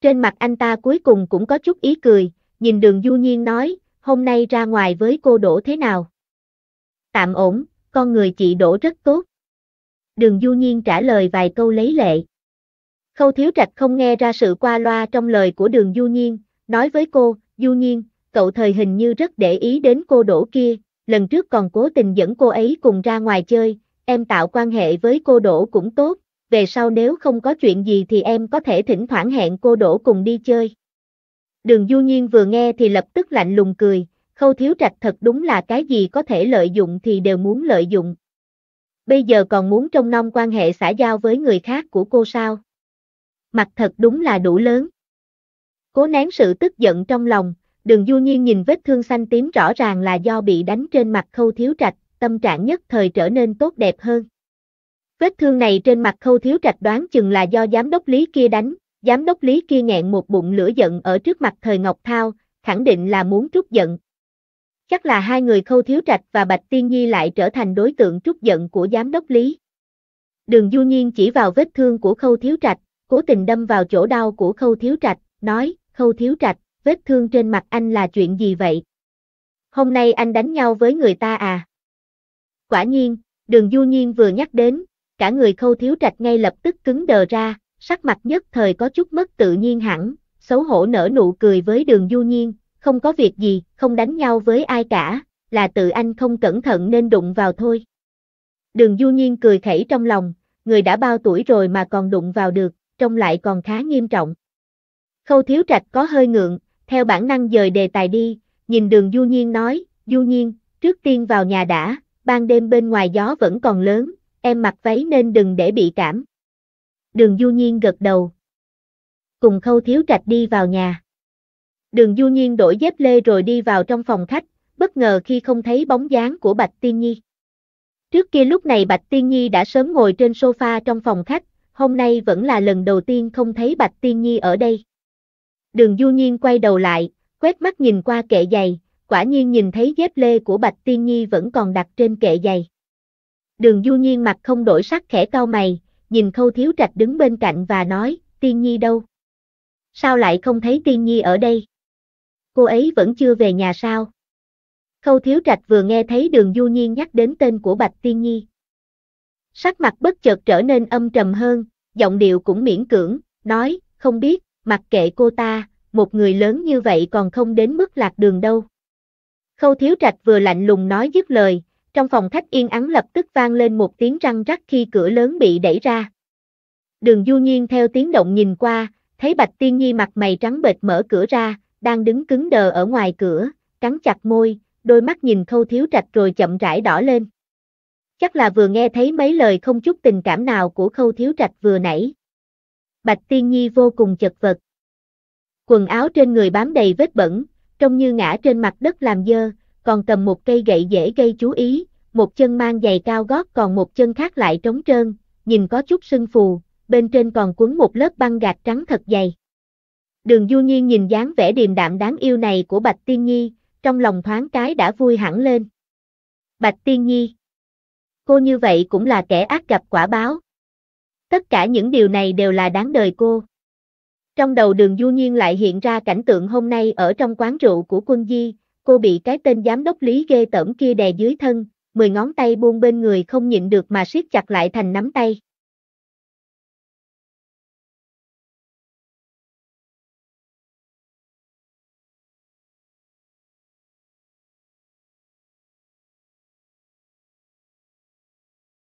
Trên mặt anh ta cuối cùng cũng có chút ý cười, nhìn đường Du Nhiên nói, hôm nay ra ngoài với cô Đỗ thế nào? Tạm ổn, con người chị Đỗ rất tốt. Đường Du Nhiên trả lời vài câu lấy lệ. Khâu Thiếu Trạch không nghe ra sự qua loa trong lời của đường Du Nhiên, nói với cô, Du Nhiên, cậu thời hình như rất để ý đến cô đổ kia, lần trước còn cố tình dẫn cô ấy cùng ra ngoài chơi, em tạo quan hệ với cô đổ cũng tốt, về sau nếu không có chuyện gì thì em có thể thỉnh thoảng hẹn cô đổ cùng đi chơi. Đường Du Nhiên vừa nghe thì lập tức lạnh lùng cười, khâu thiếu trạch thật đúng là cái gì có thể lợi dụng thì đều muốn lợi dụng. Bây giờ còn muốn trông nom quan hệ xã giao với người khác của cô sao? mặt thật đúng là đủ lớn. Cố nén sự tức giận trong lòng, đường du nhiên nhìn vết thương xanh tím rõ ràng là do bị đánh trên mặt khâu thiếu trạch, tâm trạng nhất thời trở nên tốt đẹp hơn. Vết thương này trên mặt khâu thiếu trạch đoán chừng là do giám đốc lý kia đánh, giám đốc lý kia nghẹn một bụng lửa giận ở trước mặt thời Ngọc Thao, khẳng định là muốn trút giận. Chắc là hai người khâu thiếu trạch và Bạch Tiên Nhi lại trở thành đối tượng trút giận của giám đốc lý. Đường du nhiên chỉ vào vết thương của khâu thiếu trạch, cố tình đâm vào chỗ đau của khâu thiếu trạch, nói, khâu thiếu trạch, vết thương trên mặt anh là chuyện gì vậy? Hôm nay anh đánh nhau với người ta à? Quả nhiên, đường du nhiên vừa nhắc đến, cả người khâu thiếu trạch ngay lập tức cứng đờ ra, sắc mặt nhất thời có chút mất tự nhiên hẳn, xấu hổ nở nụ cười với đường du nhiên, không có việc gì, không đánh nhau với ai cả, là tự anh không cẩn thận nên đụng vào thôi. Đường du nhiên cười khẩy trong lòng, người đã bao tuổi rồi mà còn đụng vào được, trông lại còn khá nghiêm trọng. Khâu thiếu trạch có hơi ngượng, theo bản năng dời đề tài đi, nhìn đường Du Nhiên nói, Du Nhiên, trước tiên vào nhà đã, ban đêm bên ngoài gió vẫn còn lớn, em mặc váy nên đừng để bị cảm. Đường Du Nhiên gật đầu. Cùng khâu thiếu trạch đi vào nhà. Đường Du Nhiên đổi dép lê rồi đi vào trong phòng khách, bất ngờ khi không thấy bóng dáng của Bạch Tiên Nhi. Trước kia lúc này Bạch Tiên Nhi đã sớm ngồi trên sofa trong phòng khách, hôm nay vẫn là lần đầu tiên không thấy Bạch Tiên Nhi ở đây. Đường Du Nhiên quay đầu lại, quét mắt nhìn qua kệ giày, quả nhiên nhìn thấy dép lê của Bạch Tiên Nhi vẫn còn đặt trên kệ giày. Đường Du Nhiên mặt không đổi sắc khẽ cau mày, nhìn Khâu Thiếu Trạch đứng bên cạnh và nói, Tiên Nhi đâu? Sao lại không thấy Tiên Nhi ở đây? Cô ấy vẫn chưa về nhà sao? Khâu Thiếu Trạch vừa nghe thấy đường Du Nhiên nhắc đến tên của Bạch Tiên Nhi. Sắc mặt bất chợt trở nên âm trầm hơn, giọng điệu cũng miễn cưỡng, nói, không biết, mặc kệ cô ta, một người lớn như vậy còn không đến mức lạc đường đâu. Khâu thiếu trạch vừa lạnh lùng nói dứt lời, trong phòng khách yên ắng lập tức vang lên một tiếng răng rắc khi cửa lớn bị đẩy ra. Đường du nhiên theo tiếng động nhìn qua, thấy bạch tiên nhi mặt mày trắng bệch mở cửa ra, đang đứng cứng đờ ở ngoài cửa, cắn chặt môi, đôi mắt nhìn khâu thiếu trạch rồi chậm rãi đỏ lên chắc là vừa nghe thấy mấy lời không chút tình cảm nào của khâu thiếu trạch vừa nãy. Bạch Tiên Nhi vô cùng chật vật. Quần áo trên người bám đầy vết bẩn, trông như ngã trên mặt đất làm dơ, còn cầm một cây gậy dễ gây chú ý, một chân mang giày cao gót còn một chân khác lại trống trơn, nhìn có chút sưng phù, bên trên còn cuốn một lớp băng gạc trắng thật dày. Đường Du Nhiên nhìn dáng vẻ điềm đạm đáng yêu này của Bạch Tiên Nhi, trong lòng thoáng cái đã vui hẳn lên. Bạch Tiên Nhi cô như vậy cũng là kẻ ác gặp quả báo. Tất cả những điều này đều là đáng đời cô. Trong đầu đường du nhiên lại hiện ra cảnh tượng hôm nay ở trong quán rượu của quân di, cô bị cái tên giám đốc lý ghê tởm kia đè dưới thân, mười ngón tay buông bên người không nhịn được mà siết chặt lại thành nắm tay.